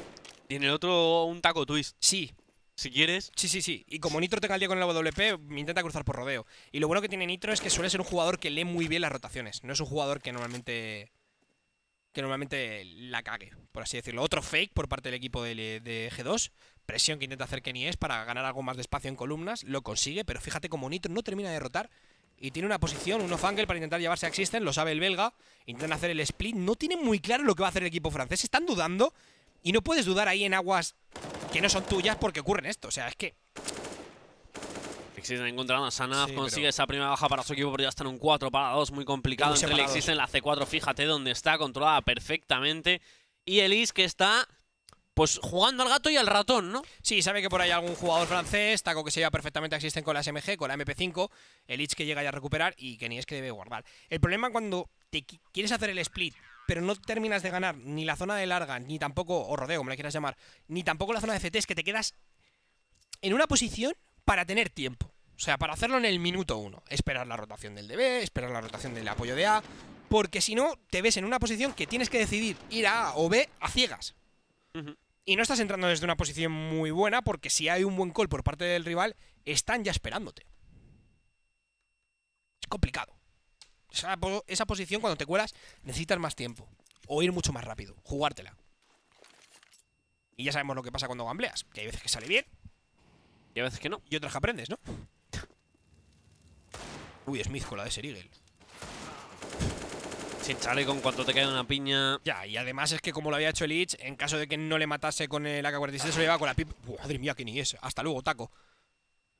Tiene el otro un taco twist. Sí. Si quieres. Sí, sí, sí. Y como Nitro te el día con el WP, intenta cruzar por rodeo. Y lo bueno que tiene Nitro es que suele ser un jugador que lee muy bien las rotaciones. No es un jugador que normalmente. Que normalmente la cague, por así decirlo. Otro fake por parte del equipo de, G2. Presión que intenta hacer Kenny es para ganar algo más de espacio en columnas. Lo consigue, pero fíjate como Nitro no termina de rotar y tiene una posición, un off para intentar llevarse a Existen, lo sabe el belga, intentan hacer el split, no tiene muy claro lo que va a hacer el equipo francés, están dudando y no puedes dudar ahí en aguas que no son tuyas porque ocurren esto. O sea, es que... Existen encontrando a Sanaf, consigue esa primera baja para su equipo, porque ya en un 4 para 2, muy complicado. entre el existen la C4, fíjate dónde está, controlada perfectamente. Y el Elise que está pues jugando al gato y al ratón, ¿no? Sí, sabe que por ahí hay algún jugador francés, Taco que se lleva perfectamente existen con la SMG, con la MP5, el que llega ya a recuperar y que ni es que debe guardar. El problema cuando te quieres hacer el split, pero no terminas de ganar ni la zona de larga, ni tampoco, o rodeo, como la quieras llamar, ni tampoco la zona de Es que te quedas en una posición para tener tiempo. O sea, para hacerlo en el minuto uno. Esperar la rotación del DB, esperar la rotación del apoyo de A, porque si no, te ves en una posición que tienes que decidir ir a A o B a ciegas. Y no estás entrando desde una posición muy buena, porque si hay un buen call por parte del rival, están ya esperándote. Es complicado. Esa, posición cuando te cuelas necesitas más tiempo. O ir mucho más rápido. Jugártela. Y ya sabemos lo que pasa cuando gambleas. Que hay veces que sale bien. Y hay veces que no. Y otras que aprendes, ¿no? Uy, Smith con la de Serigel. Si sale con cuanto te cae una piña. Ya, y además es que como lo había hecho el Itch, en caso de que no le matase con el AK-47, se lo llevaba con la pip. Madre mía, que ni es. Hasta luego, taco.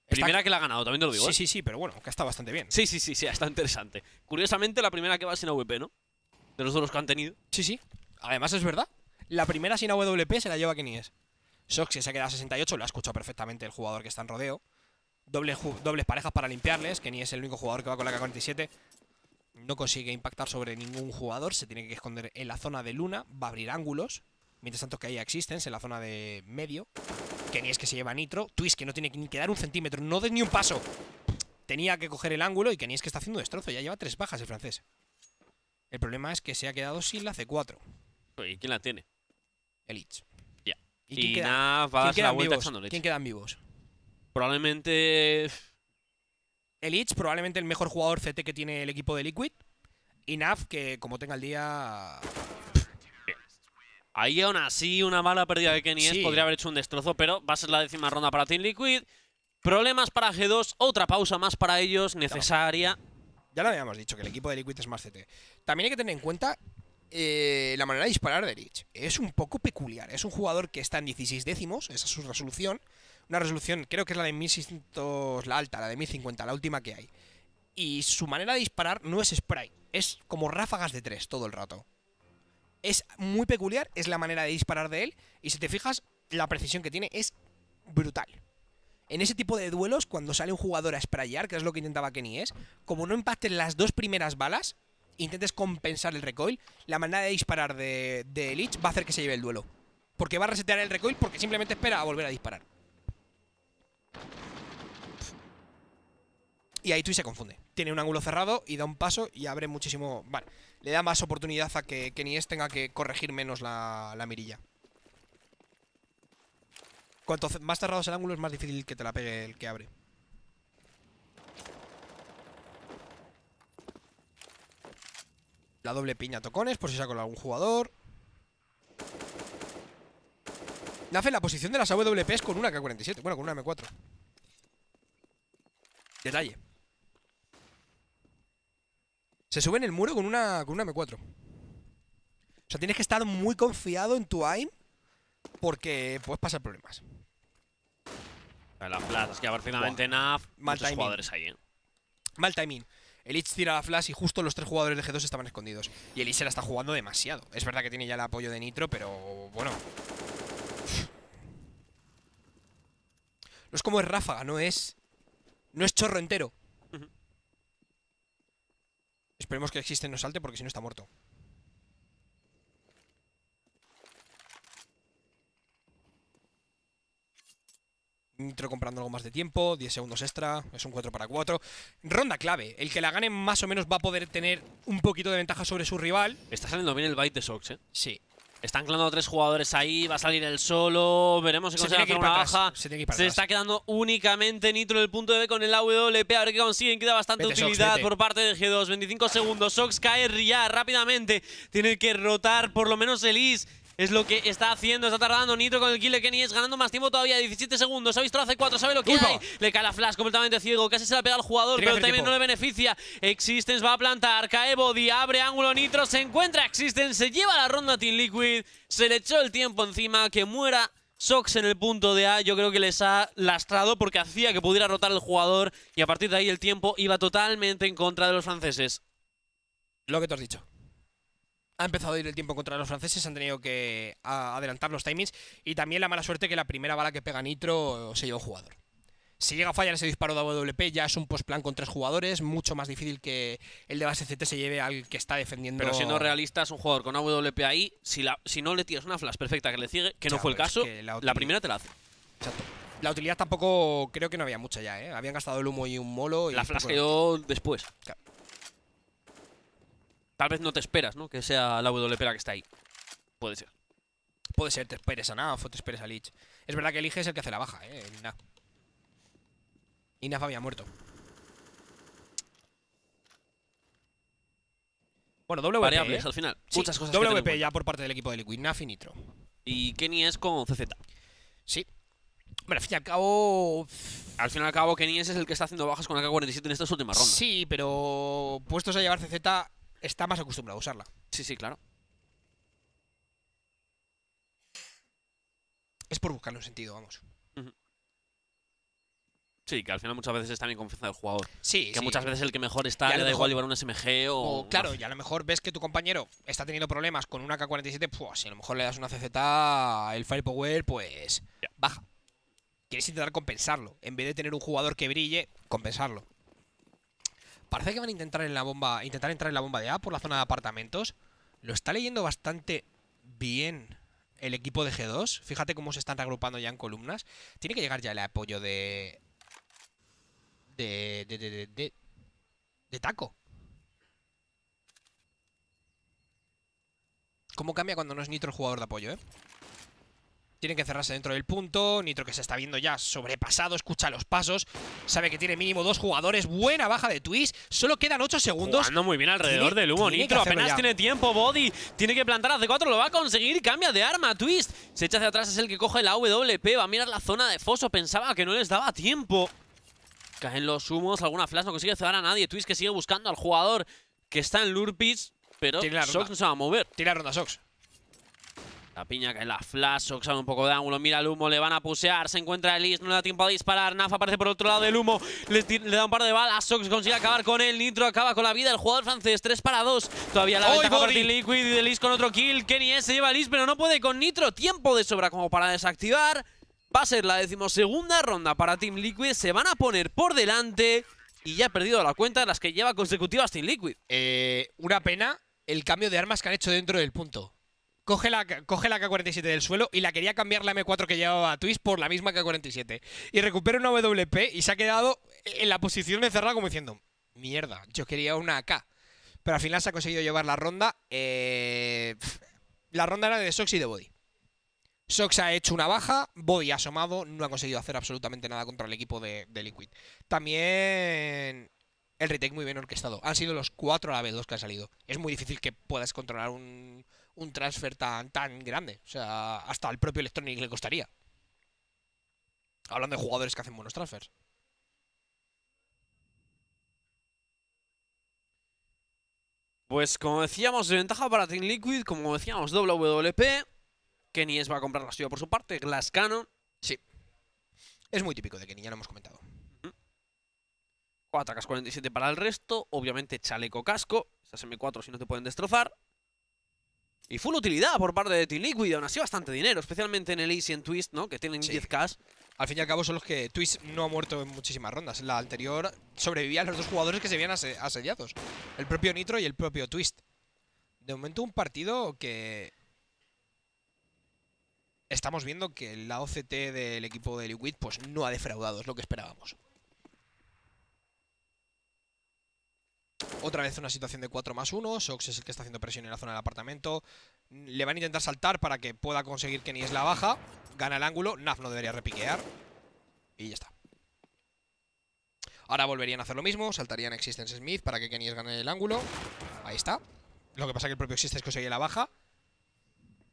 Primera que la ha ganado, también te lo digo. Sí, ¿eh? sí, sí, pero bueno, que está bastante bien. Sí, sí, sí, sí, está interesante. Curiosamente, la primera que va sin AWP, ¿no? De los dos que han tenido. Sí, sí. Además, es verdad. La primera sin AWP se la lleva Sox, Soxy se ha quedado a 68, lo ha escuchado perfectamente el jugador que está en rodeo. Doble dobles parejas para limpiarles. ni es el único jugador que va con la K47. No consigue impactar sobre ningún jugador. Se tiene que esconder en la zona de Luna. Va a abrir ángulos. Mientras tanto que hay Existence en la zona de medio. Que ni es que se lleva Nitro. Twist que no tiene ni que dar un centímetro. No des ni un paso. Tenía que coger el ángulo y que ni es que está haciendo destrozo. Ya lleva tres bajas el francés. El problema es que se ha quedado sin la C4. ¿Y quién la tiene? El Itch. Ya. ¿Y, va la vuelta ¿Quién quedan vivos? Probablemente... El Itch, probablemente el mejor jugador CT que tiene el equipo de Liquid. Y Nav, que como tenga el día, Ahí aún así una mala pérdida de Kenny podría haber hecho un destrozo, pero va a ser la décima ronda para Team Liquid. Problemas para G2, otra pausa más para ellos, necesaria. Ya lo habíamos dicho, que el equipo de Liquid es más CT. También hay que tener en cuenta eh, la manera de disparar de Rich. Es un poco peculiar. Es un jugador que está en 16 décimos, esa es su resolución. Una resolución, creo que es la de 1600, la alta, la de 1050, la última que hay. Y su manera de disparar no es spray, es como ráfagas de tres todo el rato. Es muy peculiar, es la manera de disparar de él. Y si te fijas, la precisión que tiene es brutal. En ese tipo de duelos, cuando sale un jugador a sprayar, que es lo que intentaba Kenny es, como no impacten las dos primeras balas, intentes compensar el recoil, la manera de disparar de, de Lich va a hacer que se lleve el duelo. Porque va a resetear el recoil porque simplemente espera a volver a disparar. Y ahí Twitch se confunde. Tiene un ángulo cerrado y da un paso y abre muchísimo... Vale le da más oportunidad a que, que Nies tenga que corregir menos la, mirilla. Cuanto más cerrado es el ángulo, es más difícil que te la pegue el que abre. La doble piña tocones, por si saco algún jugador. Nace la posición de las AWPs con una K-47. Bueno, con una M4. Detalle. Se sube en el muro con una, con una M4. O sea, tienes que estar muy confiado en tu aim porque puedes pasar problemas. La flash, es que finalmente NAF, Mal timing. jugadores ahí. ¿eh? Mal timing. itch tira la flash y justo los tres jugadores de G2 estaban escondidos. Y Each se la está jugando demasiado. Es verdad que tiene ya el apoyo de Nitro, pero bueno. No es como es ráfaga, no es... No es chorro entero. Esperemos que Existen no salte porque si no está muerto. Nitro comprando algo más de tiempo, 10 segundos extra, es un 4 para 4. Ronda clave, el que la gane más o menos va a poder tener un poquito de ventaja sobre su rival. Está saliendo bien el bite de Sox, ¿eh? Sí, están a tres jugadores ahí, va a salir el solo, veremos si consigue hacer una baja. Se, está quedando únicamente Nitro en el punto de B con el AWP, a ver qué consiguen, queda bastante utilidad por parte de G2. 25 segundos, Sox cae ya rápidamente, tiene que rotar por lo menos el es lo que está haciendo, está tardando Nitro con el kill de Kenny es ganando más tiempo todavía, 17 segundos, ha visto hace 4, sabe lo que hay. Le cala flash completamente ciego, casi se la pega al jugador, pero también no le beneficia. Existence va a plantar, cae Body, abre ángulo Nitro, se encuentra Existence, se lleva la ronda Team Liquid, se le echó el tiempo encima, que muera Sox en el punto de A yo creo que les ha lastrado porque hacía que pudiera rotar el jugador y a partir de ahí el tiempo iba totalmente en contra de los franceses. Lo que te has dicho ha empezado a ir el tiempo contra los franceses, han tenido que adelantar los timings y también la mala suerte que la primera bala que pega Nitro eh, se un jugador. Si llega a fallar ese disparo de AWP, ya es un post-plan con tres jugadores, mucho más difícil que el de base CT se lleve al que está defendiendo. Pero siendo realistas, un jugador con AWP ahí, si, la, si no le tiras una flash perfecta que le sigue, que no fue el caso, la, primera te la hace. Exacto. La utilidad tampoco creo que no había mucha ya, ¿eh? Habían gastado el humo y un molo. Y la flash quedó después. Tal vez no te esperas, ¿no? Que sea la WP la que está ahí. Puede ser. Puede ser, te esperes a Naf o te esperes a Lich. Es verdad que eliges es el que hace la baja, ¿eh? Inaf Naf. Y había muerto. Bueno, WP. Variables ¿eh? al final. Sí, Muchas cosas. WP ya por parte del equipo de Liquid, Naf y Nitro. Y Kenny es con CZ. Sí. Bueno, al fin y al cabo. Al fin y al cabo, Kenny es el que está haciendo bajas con AK-47 en estas últimas rondas. Sí, pero puestos a llevar CZ, está más acostumbrado a usarla. Sí, sí, claro. Es por buscarle un sentido, vamos. Sí, que al final muchas veces está en confianza del jugador. Sí, Que muchas veces el que mejor está le da igual llevar un SMG o... claro, y a lo mejor ves que tu compañero está teniendo problemas con una K-47, pues si a lo mejor le das una CZ, el Firepower, pues... Baja. Quieres intentar compensarlo. En vez de tener un jugador que brille, compensarlo. Parece que van a intentar, en la bomba, intentar entrar en la bomba de A por la zona de apartamentos. Lo está leyendo bastante bien el equipo de G2. Fíjate cómo se están reagrupando ya en columnas. Tiene que llegar ya el apoyo de... De... De... De... De, de, de Taco. ¿Cómo cambia cuando no es Nitro el jugador de apoyo, eh? Tienen que cerrarse dentro del punto. Nitro que se está viendo ya sobrepasado, escucha los pasos. Sabe que tiene mínimo dos jugadores. Buena baja de Twist. Solo quedan ocho segundos. Jugando muy bien alrededor del humo. Nitro apenas tiene tiempo. Body tiene que plantar a C4. Lo va a conseguir. Cambia de arma. Twist se echa hacia atrás. Es el que coge la WP. Va a mirar la zona de Foso. Pensaba que no les daba tiempo. Caen los humos. Alguna flash. No consigue cerrar a nadie. Twist que sigue buscando al jugador que está en Lurpis. Pero Sox no se va a mover. Tira ronda Sox. La piña que la flash, han un poco de ángulo, mira el humo, le van a pusear, se encuentra Elis, no le da tiempo a disparar, Naf aparece por otro lado del humo, le, da un par de balas, Sox consigue acabar con él, Nitro acaba con la vida, el jugador francés, 3 para 2, todavía la ventaja Team Liquid y con otro kill, Kenny se lleva a Elis, pero no puede con Nitro, tiempo de sobra como para desactivar, va a ser la decimosegunda ronda para Team Liquid, se van a poner por delante y ya ha perdido la cuenta de las que lleva consecutivas Team Liquid. Eh, una pena el cambio de armas que han hecho dentro del punto coge la, coge la K47 del suelo y la quería cambiar la M4 que llevaba a Twist por la misma K47. Y recupera una WP y se ha quedado en la posición encerrada como diciendo, mierda, yo quería una AK. Pero al final se ha conseguido llevar la ronda. Eh, la ronda era de Sox y de Body. Sox ha hecho una baja, Body ha asomado, no ha conseguido hacer absolutamente nada contra el equipo de, Liquid. También el retake muy bien orquestado. Han sido los cuatro a la vez los que han salido. Es muy difícil que puedas controlar un, un transfer tan, tan grande. O sea, hasta al propio Electronic le costaría. Hablando de jugadores que hacen buenos transfers. Pues como decíamos, Ventaja para Team Liquid, como decíamos, WP. Kenies va a comprar la ciudad por su parte, Glascano. Sí. Es muy típico de Kenny, ya lo hemos comentado. 4 47 para el resto. Obviamente, chaleco casco. Esas M4 si no te pueden destrozar. Y full utilidad por parte de Team Liquid, aún así bastante dinero, especialmente en el y en Twist, ¿no? Que tienen 10k. Al fin y al cabo son los que Twist no ha muerto en muchísimas rondas. La anterior sobrevivían los dos jugadores que se habían asediado. El propio Nitro y el propio Twist. De momento un partido que... Estamos viendo que la OCT del equipo de Liquid pues no ha defraudado, es lo que esperábamos. Otra vez una situación de 4 más 1. Sox es el que está haciendo presión en la zona del apartamento. Le van a intentar saltar para que pueda conseguir que es la baja. Gana el ángulo. Naf no debería repiquear. Y ya está. Ahora volverían a hacer lo mismo, saltarían Existence Smith para que es gane el ángulo. Ahí está. Lo que pasa es que el propio Existence conseguía la baja.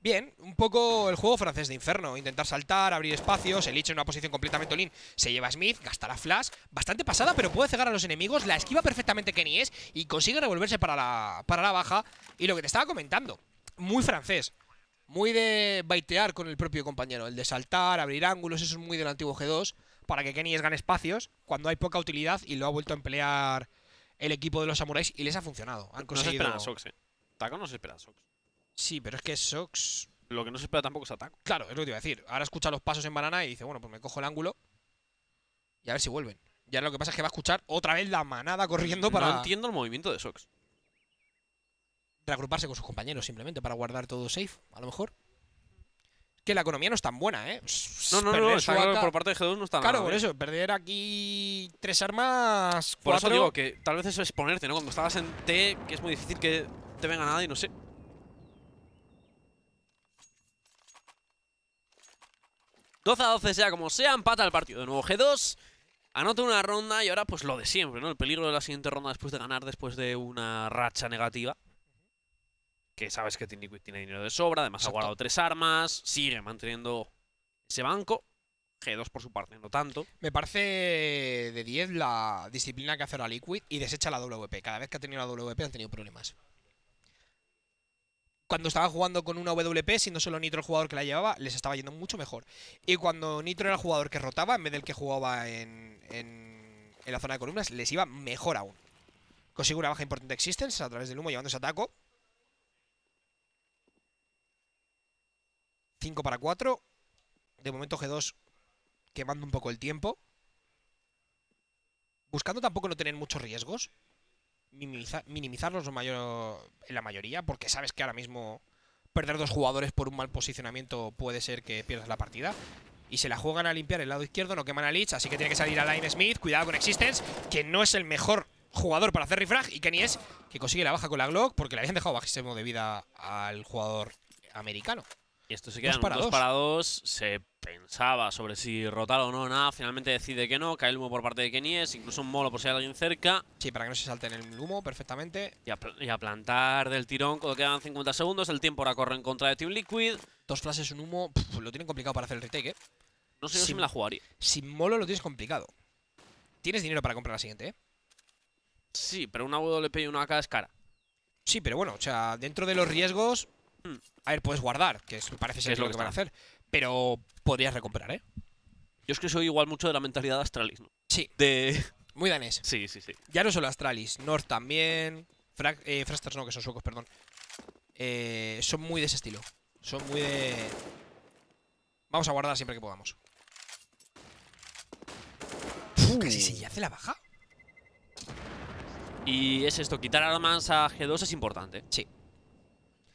Bien, un poco el juego francés de Inferno. Intentar saltar, abrir espacios. El Lich en una posición completamente lean. Se lleva a Smith, gasta la flash. Bastante pasada, pero puede cegar a los enemigos. La esquiva perfectamente Kenny es. Y consigue revolverse para la, para la baja. Y lo que te estaba comentando. Muy francés. Muy de baitear con el propio compañero. El de saltar, abrir ángulos. Eso es muy del antiguo G2. Para que Kenny es gane espacios cuando hay poca utilidad. Y lo ha vuelto a emplear el equipo de los samuráis. Y les ha funcionado. Han conseguido... No se a eh. Taco no se espera a Sox. Sí, pero es que Sox. Lo que no se espera tampoco es ataque. Claro, es lo que te iba a decir. Ahora escucha los pasos en banana y dice, bueno, pues me cojo el ángulo. Y a ver si vuelven. Ya ahora lo que pasa es que va a escuchar otra vez la manada corriendo para. No entiendo el movimiento de Sox. Reagruparse con sus compañeros simplemente para guardar todo safe, a lo mejor. Que la economía no es tan buena, ¿eh? No, no, no, está claro, por parte de G2 no está Claro, por eso, perder aquí tres armas. Por eso digo que tal vez eso es ponerte, ¿no? Cuando estabas en T, que es muy difícil que te venga nada y no sé. 12 a 12, sea como sea, empata el partido. De nuevo G2, anota una ronda y ahora pues lo de siempre, ¿no? El peligro de la siguiente ronda después de ganar, después de una racha negativa. Que sabes que tiene Liquid tiene dinero de sobra, además ha guardado tres armas, sigue manteniendo ese banco. G2 por su parte, no tanto. Me parece de 10 la disciplina que hace ahora Liquid y desecha la WP. Cada vez que ha tenido la WP han tenido problemas cuando estaba jugando con una WP, siendo solo Nitro el jugador que la llevaba, les estaba yendo mucho mejor. Y cuando Nitro era el jugador que rotaba, en vez del que jugaba en, en, la zona de columnas, les iba mejor aún. Consigue una baja importante de Existence a través del humo, llevando ese ataco. 5 para 4. De momento G2 quemando un poco el tiempo. Buscando tampoco no tener muchos riesgos minimizarlos en la mayoría, porque sabes que ahora mismo perder dos jugadores por un mal posicionamiento puede ser que pierdas la partida. Y se la juegan a limpiar el lado izquierdo, no queman a Lich, así que tiene que salir a Line Smith. Cuidado con Existence, que no es el mejor jugador para hacer refrag. Y Kenny es que consigue la baja con la Glock porque le habían dejado bajísimo de vida al jugador americano. Y Esto se queda dos dos. Se pensaba sobre si rotar o no nada. Finalmente decide que no. Cae el humo por parte de Kenies. Incluso un molo por si hay alguien cerca. Sí, para que no se salte en el humo perfectamente. Y a, plantar del tirón cuando quedan 50 segundos. El tiempo ahora corre en contra de Team Liquid. Dos flashes, un humo. lo tienen complicado para hacer el retake, ¿eh? No sé si me la jugaría. Sin molo lo tienes complicado. Tienes dinero para comprar la siguiente, ¿eh? Sí, pero una le y una AK es cara. Sí, pero bueno, o sea, dentro de los riesgos, a ver, puedes guardar, que parece ser es lo que, van a hacer. Pero podrías recomprar, ¿eh? Yo es que soy igual mucho de la mentalidad de Astralis, ¿no? Sí. De... [laughs] Muy danés. Sí, sí, sí. Ya no solo Astralis, North también, Frasters eh, no, que son suecos, perdón. Eh, son muy de ese estilo. Son muy de... Vamos a guardar siempre que podamos. Uh. Casi se hace la baja. Y es esto, quitar armas a G2 es importante. Sí.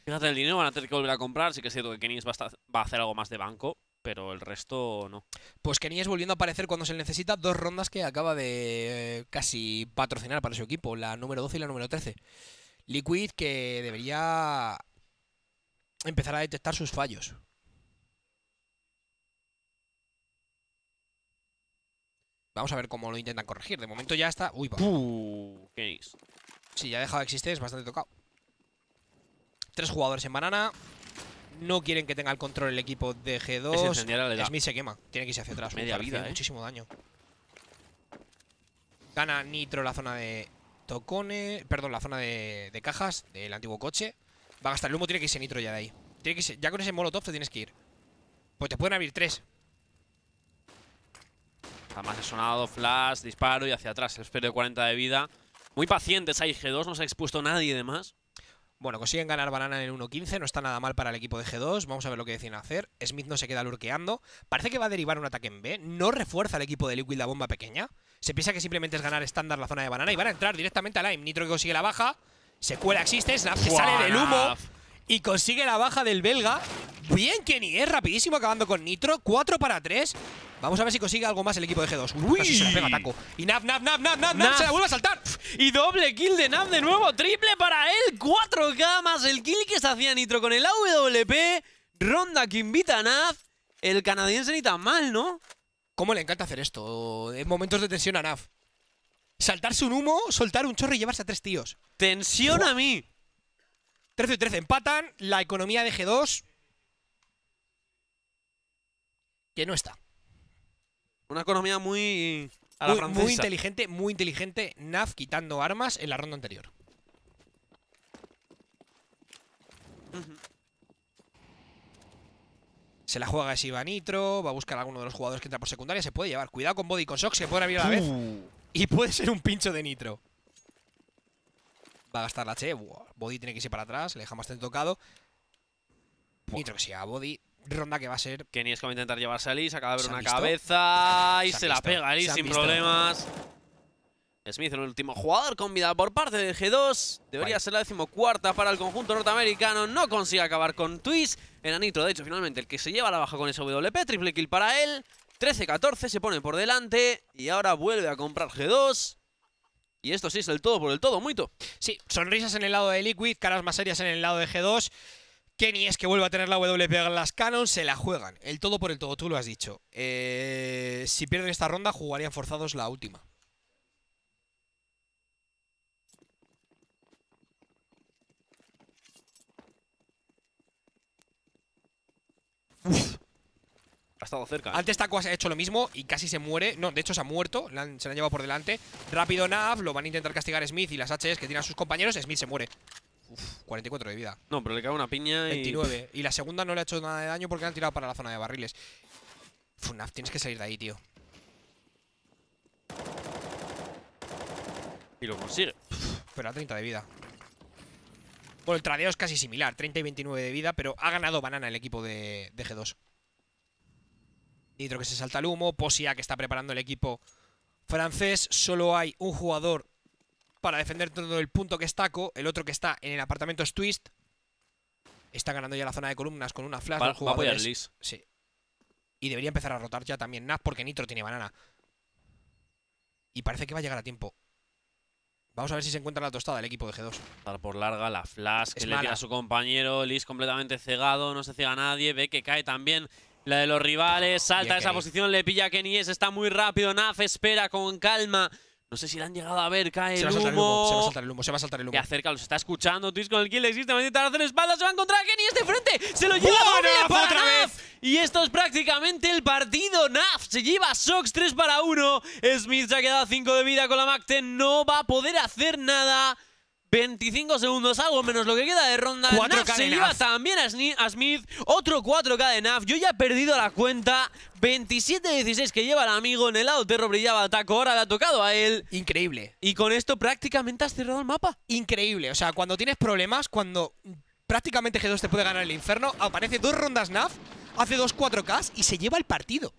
Fíjate, el dinero van a tener que volver a comprar. Sí que es cierto que Kenny's va a hacer algo más de banco, pero el resto no. Pues es volviendo a aparecer cuando se le necesita dos rondas que acaba de eh, casi patrocinar para su equipo, la número 12 y la número 13. Liquid que debería empezar a detectar sus fallos. Vamos a ver cómo lo intentan corregir. De momento ya está... Uy, va. Sí, ya ha dejado de existir, es bastante tocado. Tres jugadores en banana. No quieren que tenga el control el equipo de G2. Smith se quema. Tiene que irse hacia atrás. Media vida, ¿eh? Muchísimo daño. Gana Nitro la zona de tocone. Perdón, la zona de, cajas del antiguo coche. Va a gastar el humo. Tiene que irse Nitro ya de ahí. que ya con ese molotov te tienes que ir. Pues te pueden abrir tres. Además ha sonado flash, disparo y hacia atrás. El de 40 de vida. Muy pacientes ahí G2. No se ha expuesto nadie de más. Bueno, consiguen ganar Banana en 1-15, no está nada mal para el equipo de G2, vamos a ver lo que deciden hacer. Smith no se queda lurqueando, parece que va a derivar un ataque en B, no refuerza el equipo de Liquid la bomba pequeña. Se piensa que simplemente es ganar estándar la zona de Banana y van a entrar directamente a Lime. Nitro que consigue la baja, se cuela Existe, Snap sale del humo y consigue la baja del belga. Bien, ni es rapidísimo acabando con Nitro. 4 para 3. Vamos a ver si consigue algo más el equipo de G2. Uy, se pega Taco. Y Nav, Nav, Nav, Naf, Naf, se la vuelve a saltar. Y doble kill de Nav de nuevo. Triple para él. 4K más el kill que se hacía Nitro con el AWP. Ronda que invita a Nav. El canadiense ni tan mal, ¿no? ¿Cómo le encanta hacer esto? En momentos de tensión a Nav. Saltarse un humo, soltar un chorro y llevarse a tres tíos. Tensión a mí. 13 y 13 empatan. La economía de G2. Que no está. Una economía muy. A la muy, francesa. muy inteligente, muy inteligente. Nav, quitando armas en la ronda anterior. Se la juega va Nitro. Va a buscar a alguno de los jugadores que entra por secundaria. Se puede llevar. Cuidado con Body con Sox, se puede abrir a la vez. Uh. Y puede ser un pincho de Nitro. Va a gastar la Che. Body tiene que irse para atrás. Le dejamos ten tocado. Y creo que a Body. Ronda que va a ser. Kenny es que va a intentar llevarse a se Acaba de ver una cabeza. Y se, la pega ahí sin problemas. Smith, el último jugador con vida por parte de G2. Debería ser la decimocuarta para el conjunto norteamericano. No consigue acabar con Twist. El anito de hecho, finalmente el que se lleva la baja con ese WP. Triple kill para él. 13-14 se pone por delante. Y ahora vuelve a comprar G2. Y esto sí es el todo por el todo, todo. Sí, sonrisas en el lado de Liquid, caras más serias en el lado de G2. Kenny es que vuelve a tener la WP las Canon, se la juegan. El todo por el todo, tú lo has dicho. Eh, si pierden esta ronda, jugarían forzados la última cerca. Antes Taco ha hecho lo mismo y casi se muere. No, de hecho se ha muerto. se la han llevado por delante. Rápido Nav, lo van a intentar castigar Smith y las Hs que tienen a sus compañeros. Smith se muere. Uf, 44 de vida. No, pero le cae una piña y... 29. Y la segunda no le ha hecho nada de daño porque han tirado para la zona de barriles. Funaf tienes que salir de ahí, tío. Y lo consigue. Pero a 30 de vida. Bueno, el tradeo es casi similar, 30 y 29 de vida, pero ha ganado Banana el equipo de G2. Nitro que se salta el humo, Posia que está preparando el equipo francés. Solo hay un jugador para defender todo el punto que es El otro que está en el apartamento es Twist. Está ganando ya la zona de columnas con una flash. Va, a apoyar Liz. Sí. Y debería empezar a rotar ya también Naz porque Nitro tiene banana. Y parece que va a llegar a tiempo. Vamos a ver si se encuentra la tostada el equipo de G2. Por larga la flash que le queda a su compañero. Liz completamente cegado, no se ciega a nadie. Ve que cae también la de los rivales, salta de esa posición, le pilla a Kenies, está muy rápido, Naf espera con calma. No sé si la han llegado a ver, cae se el, humo. Se va a saltar el humo, se va a saltar el humo. Se acerca, los está escuchando, Twitch con el kill, existe, va a hacer espaldas, se va a encontrar a Kenies de frente, se lo lleva otra Naf. Vez. Y esto es prácticamente el partido. Naf se lleva a Sox 3 para 1. Smith se ha quedado 5 de vida con la Macten, no va a poder hacer nada. 25 segundos, algo menos lo que queda de ronda. Cuatro se lleva también a, Smith, otro 4K de Naf. Yo ya he perdido la cuenta. 27-16 que lleva el amigo en el lado terror brillaba Taco, ahora le ha tocado a él. Increíble. Y con esto prácticamente has cerrado el mapa. Increíble, o sea, cuando tienes problemas, cuando prácticamente G2 te puede ganar el infierno, aparece dos rondas Naf, hace dos 4Ks y se lleva el partido.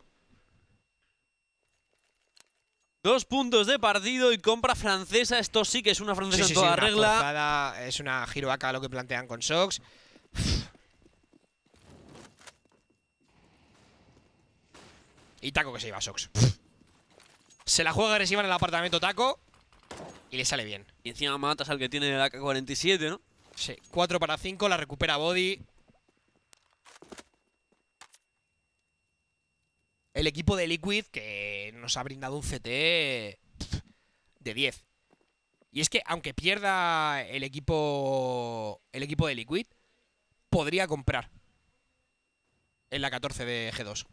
Dos puntos de partido y compra francesa. Esto sí que es una francesa en toda regla. es una giroaca lo que plantean con Sox. Y Taco que se iba, Sox. Se la juega agresiva en el apartamento Taco. Y le sale bien. Y encima matas al que tiene la AK-47, ¿no? Sí. 4 para 5, la recupera Body. El equipo de Liquid que nos ha brindado un CT de 10. Y es que aunque pierda el equipo el equipo de Liquid, podría comprar en la 14 de G2.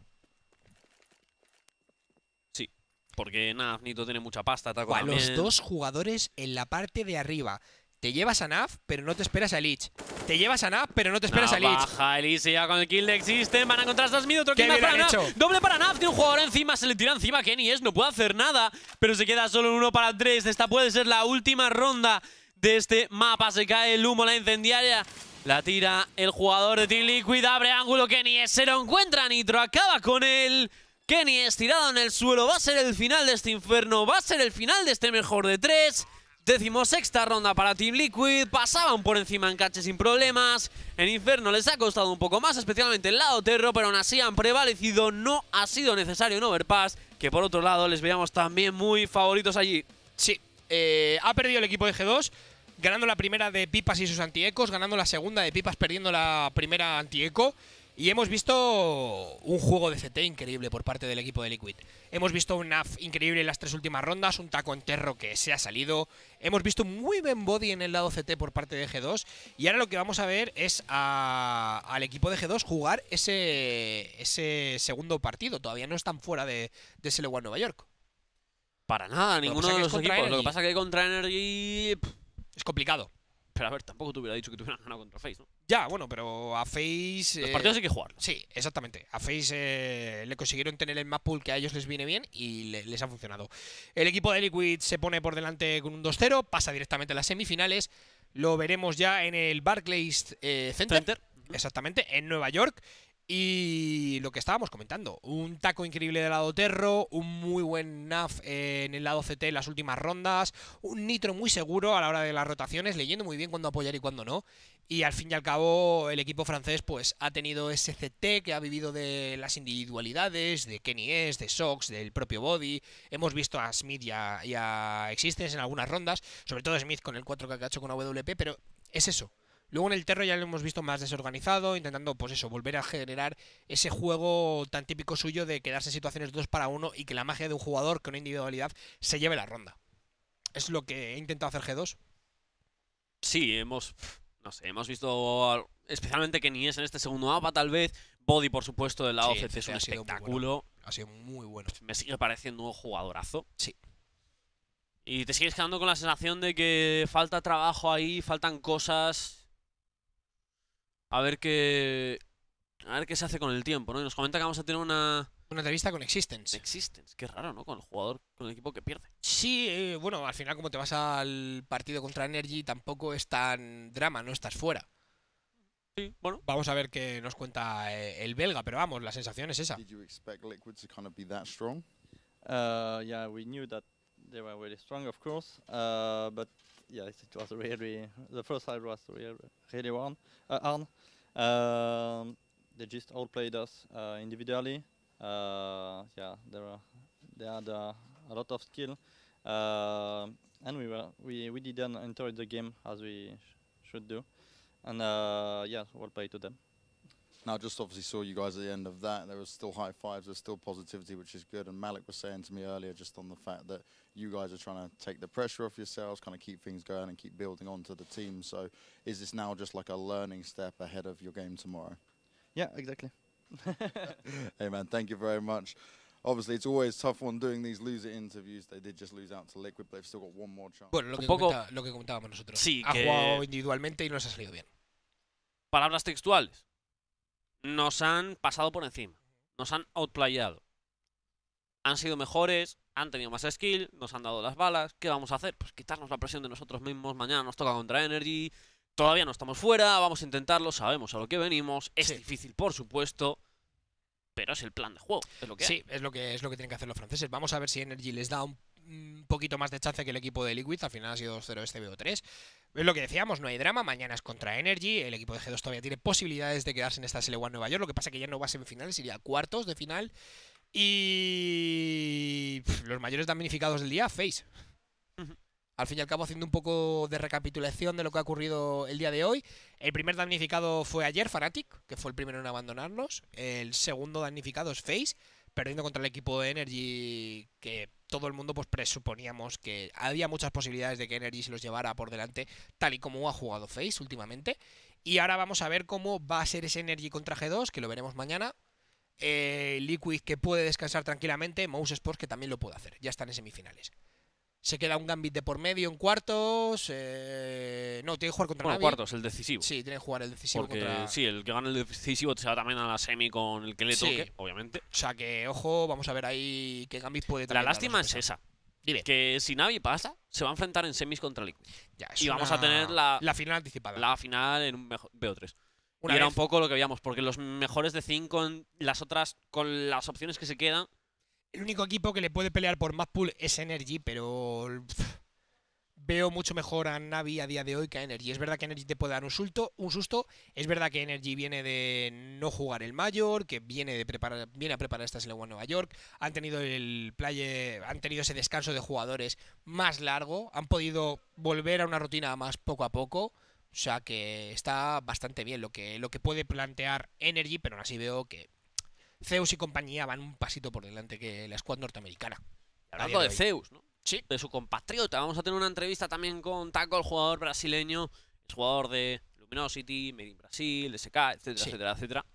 Sí, porque Nafnito tiene mucha pasta. los dos jugadores en la parte de arriba. Te llevas a Naf, pero no te esperas a Lich. Te llevas a Naf, pero no te esperas a Lich. Baja Elise ya con el kill de Existen. Van a encontrar Smith, otro kill para Naf. Doble para Naf, tiene un jugador encima, se le tira encima Kenny Es, no puede hacer nada. Pero se queda solo uno para tres. Esta puede ser la última ronda de este mapa. Se cae el humo, la incendiaria. La tira el jugador de Team Liquid, abre ángulo Kenny se lo encuentra Nitro, acaba con él. Kenny es tirado en el suelo, va a ser el final de este inferno. va a ser el final de este mejor de tres sexta ronda para Team Liquid, pasaban por encima en cache sin problemas, en Inferno les ha costado un poco más, especialmente el lado Terro, pero aún así han prevalecido, no ha sido necesario un overpass, que por otro lado les veíamos también muy favoritos allí. Sí, eh, ha perdido el equipo de G2, ganando la primera de Pipas y sus antiecos, ganando la segunda de Pipas, perdiendo la primera antieco. Y hemos visto un juego de CT increíble por parte del equipo de Liquid. Hemos visto un NAF increíble en las tres últimas rondas, un taco enterro que se ha salido. Hemos visto muy buen body en el lado CT por parte de G2. Y ahora lo que vamos a ver es al equipo de G2 jugar ese, ese segundo partido. Todavía no están fuera de, de lugar Nueva York. Para nada, ninguno de los equipos. Lo que pasa es que contra Energy... Es complicado. Pero a ver, tampoco te hubiera dicho que tuvieran ganado contra Face, ¿no? Ya, bueno, pero a Face. Los eh, partidos hay que jugar. Sí, exactamente. A Face eh, le consiguieron tener el map pool que a ellos les viene bien y les ha funcionado. El equipo de Liquid se pone por delante con un 2-0, pasa directamente a las semifinales. Lo veremos ya en el Barclays eh, Center. Exactamente, en Nueva York. Y lo que estábamos comentando, un taco increíble del lado Terro, un muy buen NAF en el lado CT en las últimas rondas, un nitro muy seguro a la hora de las rotaciones, leyendo muy bien cuándo apoyar y cuándo no. Y al fin y al cabo el equipo francés pues ha tenido ese CT que ha vivido de las individualidades, de Kenny S, de Sox, del propio Body. Hemos visto a Smith y a, y en algunas rondas, sobre todo Smith con el 4K que ha hecho con AWP, pero es eso, Luego en el Terro ya lo hemos visto más desorganizado, intentando, pues eso, volver a generar ese juego tan típico suyo de quedarse en situaciones dos para uno y que la magia de un jugador con individualidad se lleve la ronda. Es lo que he intentado hacer G2. Sí, hemos. No sé, hemos visto. Especialmente que ni es en este segundo mapa, tal vez. Body, por supuesto, del lado sí, es un espectáculo. Ha sido muy bueno. Me sigue pareciendo un jugadorazo. Sí. Y te sigues quedando con la sensación de que falta trabajo ahí, faltan cosas a ver qué. A ver qué se hace con el tiempo, ¿no? nos comenta que vamos a tener una. entrevista con Existence. Existence, qué raro, ¿no? Con el jugador, con el equipo que pierde. Sí, eh, bueno, al final, como te vas al partido contra Energy, tampoco es tan drama, no estás fuera. Sí, bueno. Vamos a ver qué nos cuenta eh, el belga, pero vamos, la sensación es esa. Uh, yeah, we knew that they were really strong, of course, uh, yes, it was really the first side was really really one. Uh, um, they just all played us uh, individually. Uh, yeah, there are they had a lot of skill, and we were we we didn't enter the game as we sh should do, and yeah, well played to them. Now, just obviously saw you guys at the end of that. There was still high fives. There's still positivity, which is good. And Malik was saying to me earlier, just on the fact that you guys are trying to take the pressure off yourselves, kind of keep things going and keep building onto the team. So, is this now just like a learning step ahead of your game tomorrow? Yeah, exactly. [laughs] hey man, thank you very much. Obviously, it's always tough one doing these loser interviews. They did just lose out to Liquid, but they've still got one more chance. Bueno, lo, que, comenta, lo que comentábamos nosotros. Sí, ha que jugado individualmente y no se ha salido bien. Palabras textuales. nos han pasado por encima, nos han outplayado. Han sido mejores, han tenido más skill, nos han dado las balas. ¿Qué vamos a hacer? Pues quitarnos la presión de nosotros mismos. Mañana nos toca contra Energy. Todavía no estamos fuera, vamos a intentarlo, sabemos a lo que venimos. Es difícil, por supuesto pero es el plan de juego. Es lo que sí, es lo que es lo que tienen que hacer los franceses. Vamos a ver si Energy les da un un poquito más de chance que el equipo de Liquid. Al final ha sido 2-0 este BO3. Es lo que decíamos, no hay drama. Mañana es contra Energy. El equipo de G2 todavía tiene posibilidades de quedarse en esta SL1 Nueva York. Lo que pasa es que ya no va a semifinales, iría cuartos de final. Y los mayores damnificados del día, Face. Al fin y al cabo, haciendo un poco de recapitulación de lo que ha ocurrido el día de hoy. El primer damnificado fue ayer, Fanatic, que fue el primero en abandonarnos. El segundo damnificado es Face perdiendo contra el equipo de Energy que todo el mundo pues presuponíamos que había muchas posibilidades de que Energy se los llevara por delante, tal y como ha jugado Face últimamente. Y ahora vamos a ver cómo va a ser ese Energy contra G2, que lo veremos mañana. Eh, Liquid que puede descansar tranquilamente, Mouse Sports que también lo puede hacer, ya están en semifinales. Se queda un Gambit de por medio en cuartos. Eh, no, tiene que jugar contra bueno, cuartos, el decisivo. Sí, tiene que jugar el decisivo Porque, Sí, el que gana el decisivo se va también a la semi con el que le toque, obviamente. O sea que, ojo, vamos a ver ahí qué Gambit puede traer. La lástima es esa. Que si Navi pasa, se va a enfrentar en semis contra Liquid. Ya, y vamos a tener la... final anticipada. La final en un BO3. y era un poco lo que veíamos, porque los mejores de 5 en las otras, con las opciones que se quedan, el único equipo que le puede pelear por más es Energy, pero veo mucho mejor a Navi a día de hoy que a Energy. Es verdad que Energy te puede dar un susto, un susto. Es verdad que Energy viene de no jugar el mayor, que viene de preparar, viene a preparar esta en Nueva York. Han tenido el han tenido ese descanso de jugadores más largo. Han podido volver a una rutina más poco a poco. O sea que está bastante bien lo que, lo que puede plantear Energy, pero aún así veo que Zeus y compañía van un pasito por delante que la squad norteamericana. Hablando de, Zeus, ¿no? Sí. De su compatriota. Vamos a tener una entrevista también con Taco, el jugador brasileño, el jugador de Luminosity, Made in Brasil, SK, etcétera, etcétera, etcétera.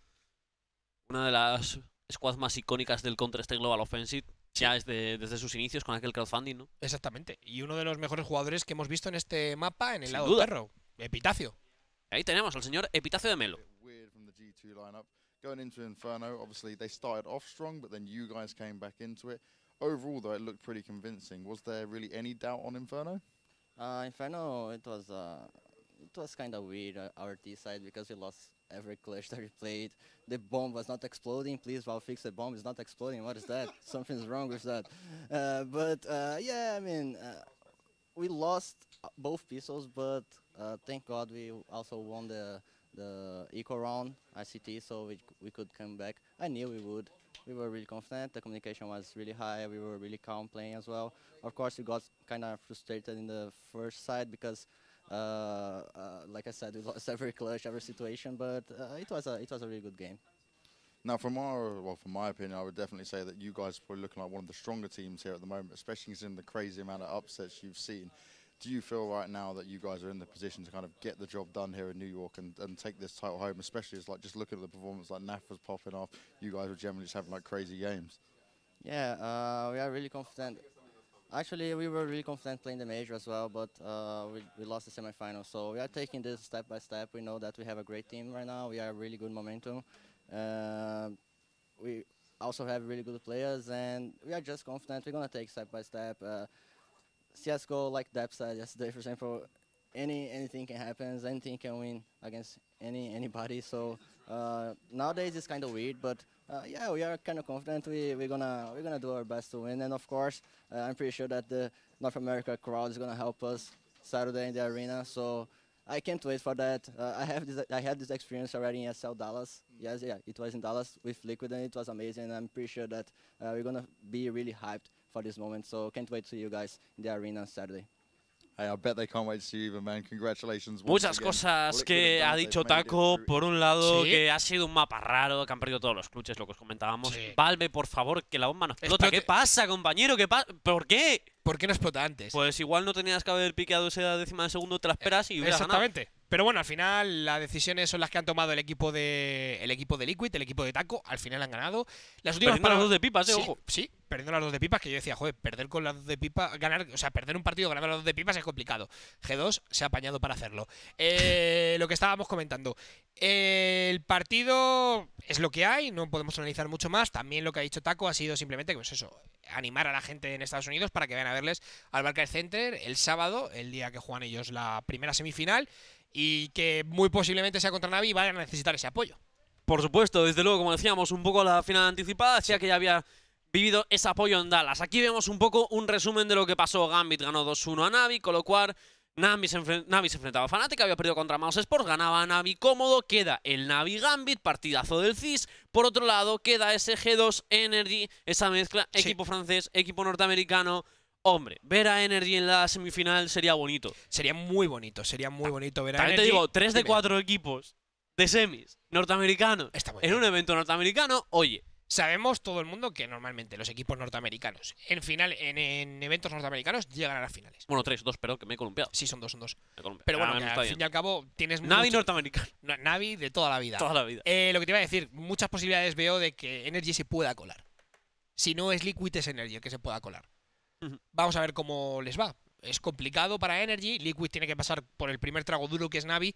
Una de las squads más icónicas del counter Global Offensive. Ya desde, desde, sus inicios con aquel crowdfunding, ¿no? Exactamente. Y uno de los mejores jugadores que hemos visto en este mapa en el lado perro, Epitacio. Ahí tenemos al señor Epitacio de Melo. Going into Inferno, obviously they started off strong, but then you guys came back into it. Overall, though, it looked pretty convincing. Was there really any doubt on Inferno? Uh, Inferno, it was uh, it was kind of weird uh, our T side because we lost every clash that we played. The bomb was not exploding. Please, Val, fix the bomb. It's not exploding. What is that? [laughs] Something's wrong with that. Uh, but uh, yeah, I mean, uh, we lost both pistols, but uh, thank God we also won the the eco round ICT, so we, we could come back. I knew we would. We were really confident. The communication was really high. We were really calm playing as well. Of course, we got kind of frustrated in the first side because, uh, uh, like I said, we [laughs] lost every clutch, every situation. But uh, it was a it was a really good game. Now, from our well, from my opinion, I would definitely say that you guys are probably looking like one of the stronger teams here at the moment, especially in the crazy amount of upsets you've seen do you feel right now that you guys are in the position to kind of get the job done here in New York and, and take this title home, especially as like just looking at the performance, like Naf was popping off, you guys were generally just having like crazy games? Yeah, uh, we are really confident. Actually, we were really confident playing the major as well, but uh, we, we lost the semifinal. So we are taking this step by step. We know that we have a great team right now. We are really good momentum. Uh, we also have really good players, and we are just confident. We're gonna take step by step. Uh, CSGO, like that said yesterday, for example, any anything can happen, anything can win against any anybody. So uh, nowadays it's kind of weird, but uh, yeah, we are kind of confident. We we're gonna we're gonna do our best to win, and of course, uh, I'm pretty sure that the North America crowd is gonna help us Saturday in the arena. So I can't wait for that. Uh, I have this I had this experience already in SL Dallas. Mm. Yes, yeah, it was in Dallas with Liquid, and it was amazing. I'm pretty sure that uh, we're gonna be really hyped for Muchas cosas que ha dicho Taco. Por un lado, que ha sido un mapa raro, que han perdido todos los cluches, lo que os comentábamos. Valve, por favor, que la bomba no explota. ¿Qué pasa, compañero? ¿Qué pa ¿Por qué? por qué por qué no explota antes? Pues igual no tenías que haber piqueado esa décima de segundo, te la esperas y Exactamente. Pero bueno, al final las decisiones son las que han tomado el equipo de el equipo de Liquid, el equipo de Taco, al final han ganado. Las últimas perdiendo las dos de pipas, eh, ojo. Sí, perdiendo las dos de pipas, que yo decía, joder, perder con las dos de pipas, ganar, o sea, perder un partido ganar las dos de pipas es complicado. G2 se ha apañado para hacerlo. Eh, lo que estábamos comentando. El partido es lo que hay, no podemos analizar mucho más. También lo que ha dicho Taco ha sido simplemente, pues eso, animar a la gente en Estados Unidos para que vayan a verles al Barclays Center el sábado, el día que juegan ellos la primera semifinal y que muy posiblemente sea contra Navi y vaya a necesitar ese apoyo. Por supuesto, desde luego, como decíamos, un poco la final anticipada, ya que ya había vivido ese apoyo en Dallas. Aquí vemos un poco un resumen de lo que pasó. Gambit ganó 2-1 a Navi, con lo cual Navi se, enfrentaba a Fnatic, había perdido contra Mouse Sports, ganaba a Navi cómodo, queda el Navi Gambit, partidazo del CIS. Por otro lado, queda ese G2 Energy, esa mezcla, equipo francés, equipo norteamericano, Hombre, ver a Energy en la semifinal sería bonito. Sería muy bonito, sería muy bonito ver a También Energy. te digo, tres de cuatro equipos de semis norteamericanos en un evento norteamericano, oye. Sabemos todo el mundo que normalmente los equipos norteamericanos en final en, eventos norteamericanos llegan a las finales. Bueno, tres, dos, perdón, que me he columpiado. Sí, son dos, son dos. Pero ah, bueno, al fin y al cabo tienes Navi norteamericano. Navi de toda la vida. Toda la vida. Eh, lo que te iba a decir, muchas posibilidades veo de que Energy se pueda colar. Si no es Liquid, es Energy el que se pueda colar. Vamos a ver cómo les va. Es complicado para Energy. Liquid tiene que pasar por el primer trago duro que es Navi.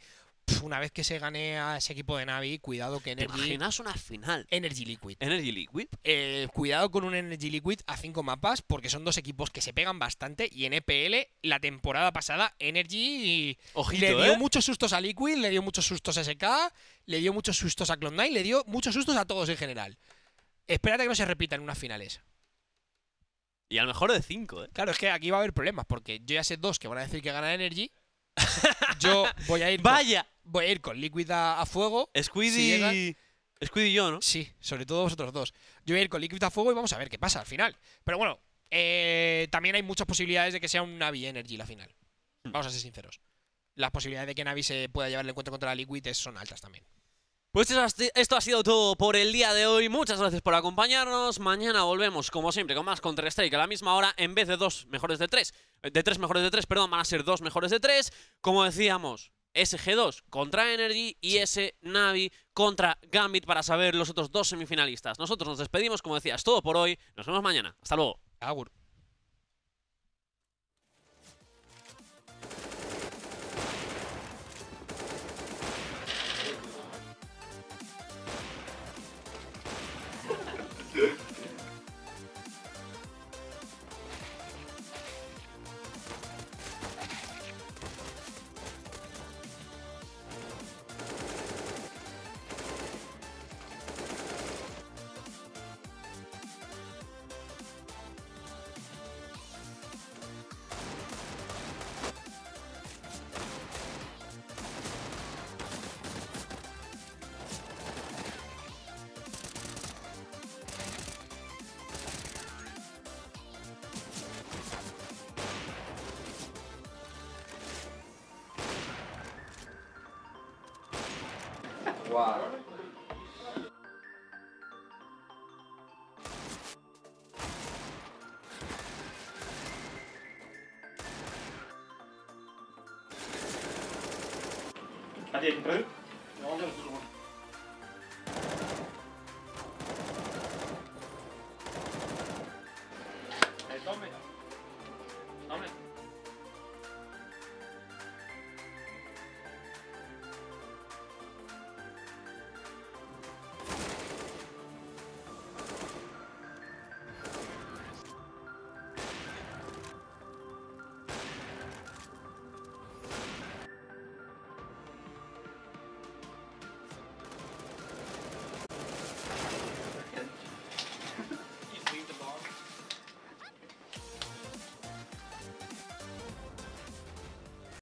una vez que se gane a ese equipo de Navi, cuidado que Energy. ¿Te imaginas una final? Energy Liquid. Energy Liquid. Eh, cuidado con un Energy Liquid a cinco mapas, porque son dos equipos que se pegan bastante. Y en EPL, la temporada pasada, Energy le dio ¿eh? muchos sustos a Liquid, le dio muchos sustos a SK, le dio muchos sustos a Cloud9, le dio muchos sustos a todos en general. Espérate que no se repitan unas finales. Y a lo mejor de 5, ¿eh? Claro, es que aquí va a haber problemas, porque yo ya sé dos que van a decir que gana Energy. [laughs] Yo voy a ir. ¡Vaya! Con, voy a ir con Liquid a, fuego. Squiddy y. yo, ¿no? Sí, sobre todo vosotros dos. Yo voy a ir con Liquid a fuego y vamos a ver qué pasa al final. Pero bueno, eh, también hay muchas posibilidades de que sea un Navi Energy la final. Hmm. Vamos a ser sinceros. Las posibilidades de que Navi se pueda llevar el encuentro contra la Liquid son altas también. Pues esto ha sido todo por el día de hoy. Muchas gracias por acompañarnos. Mañana volvemos, como siempre, con más Counter Strike a la misma hora. En vez de dos mejores de tres, eh, de tres mejores de tres, perdón, van a ser dos mejores de tres. Como decíamos, SG2 contra Energy y S Navi contra Gambit para saber los otros dos semifinalistas. Nosotros nos despedimos, como decías, todo por hoy. Nos vemos mañana. Hasta luego. Agur.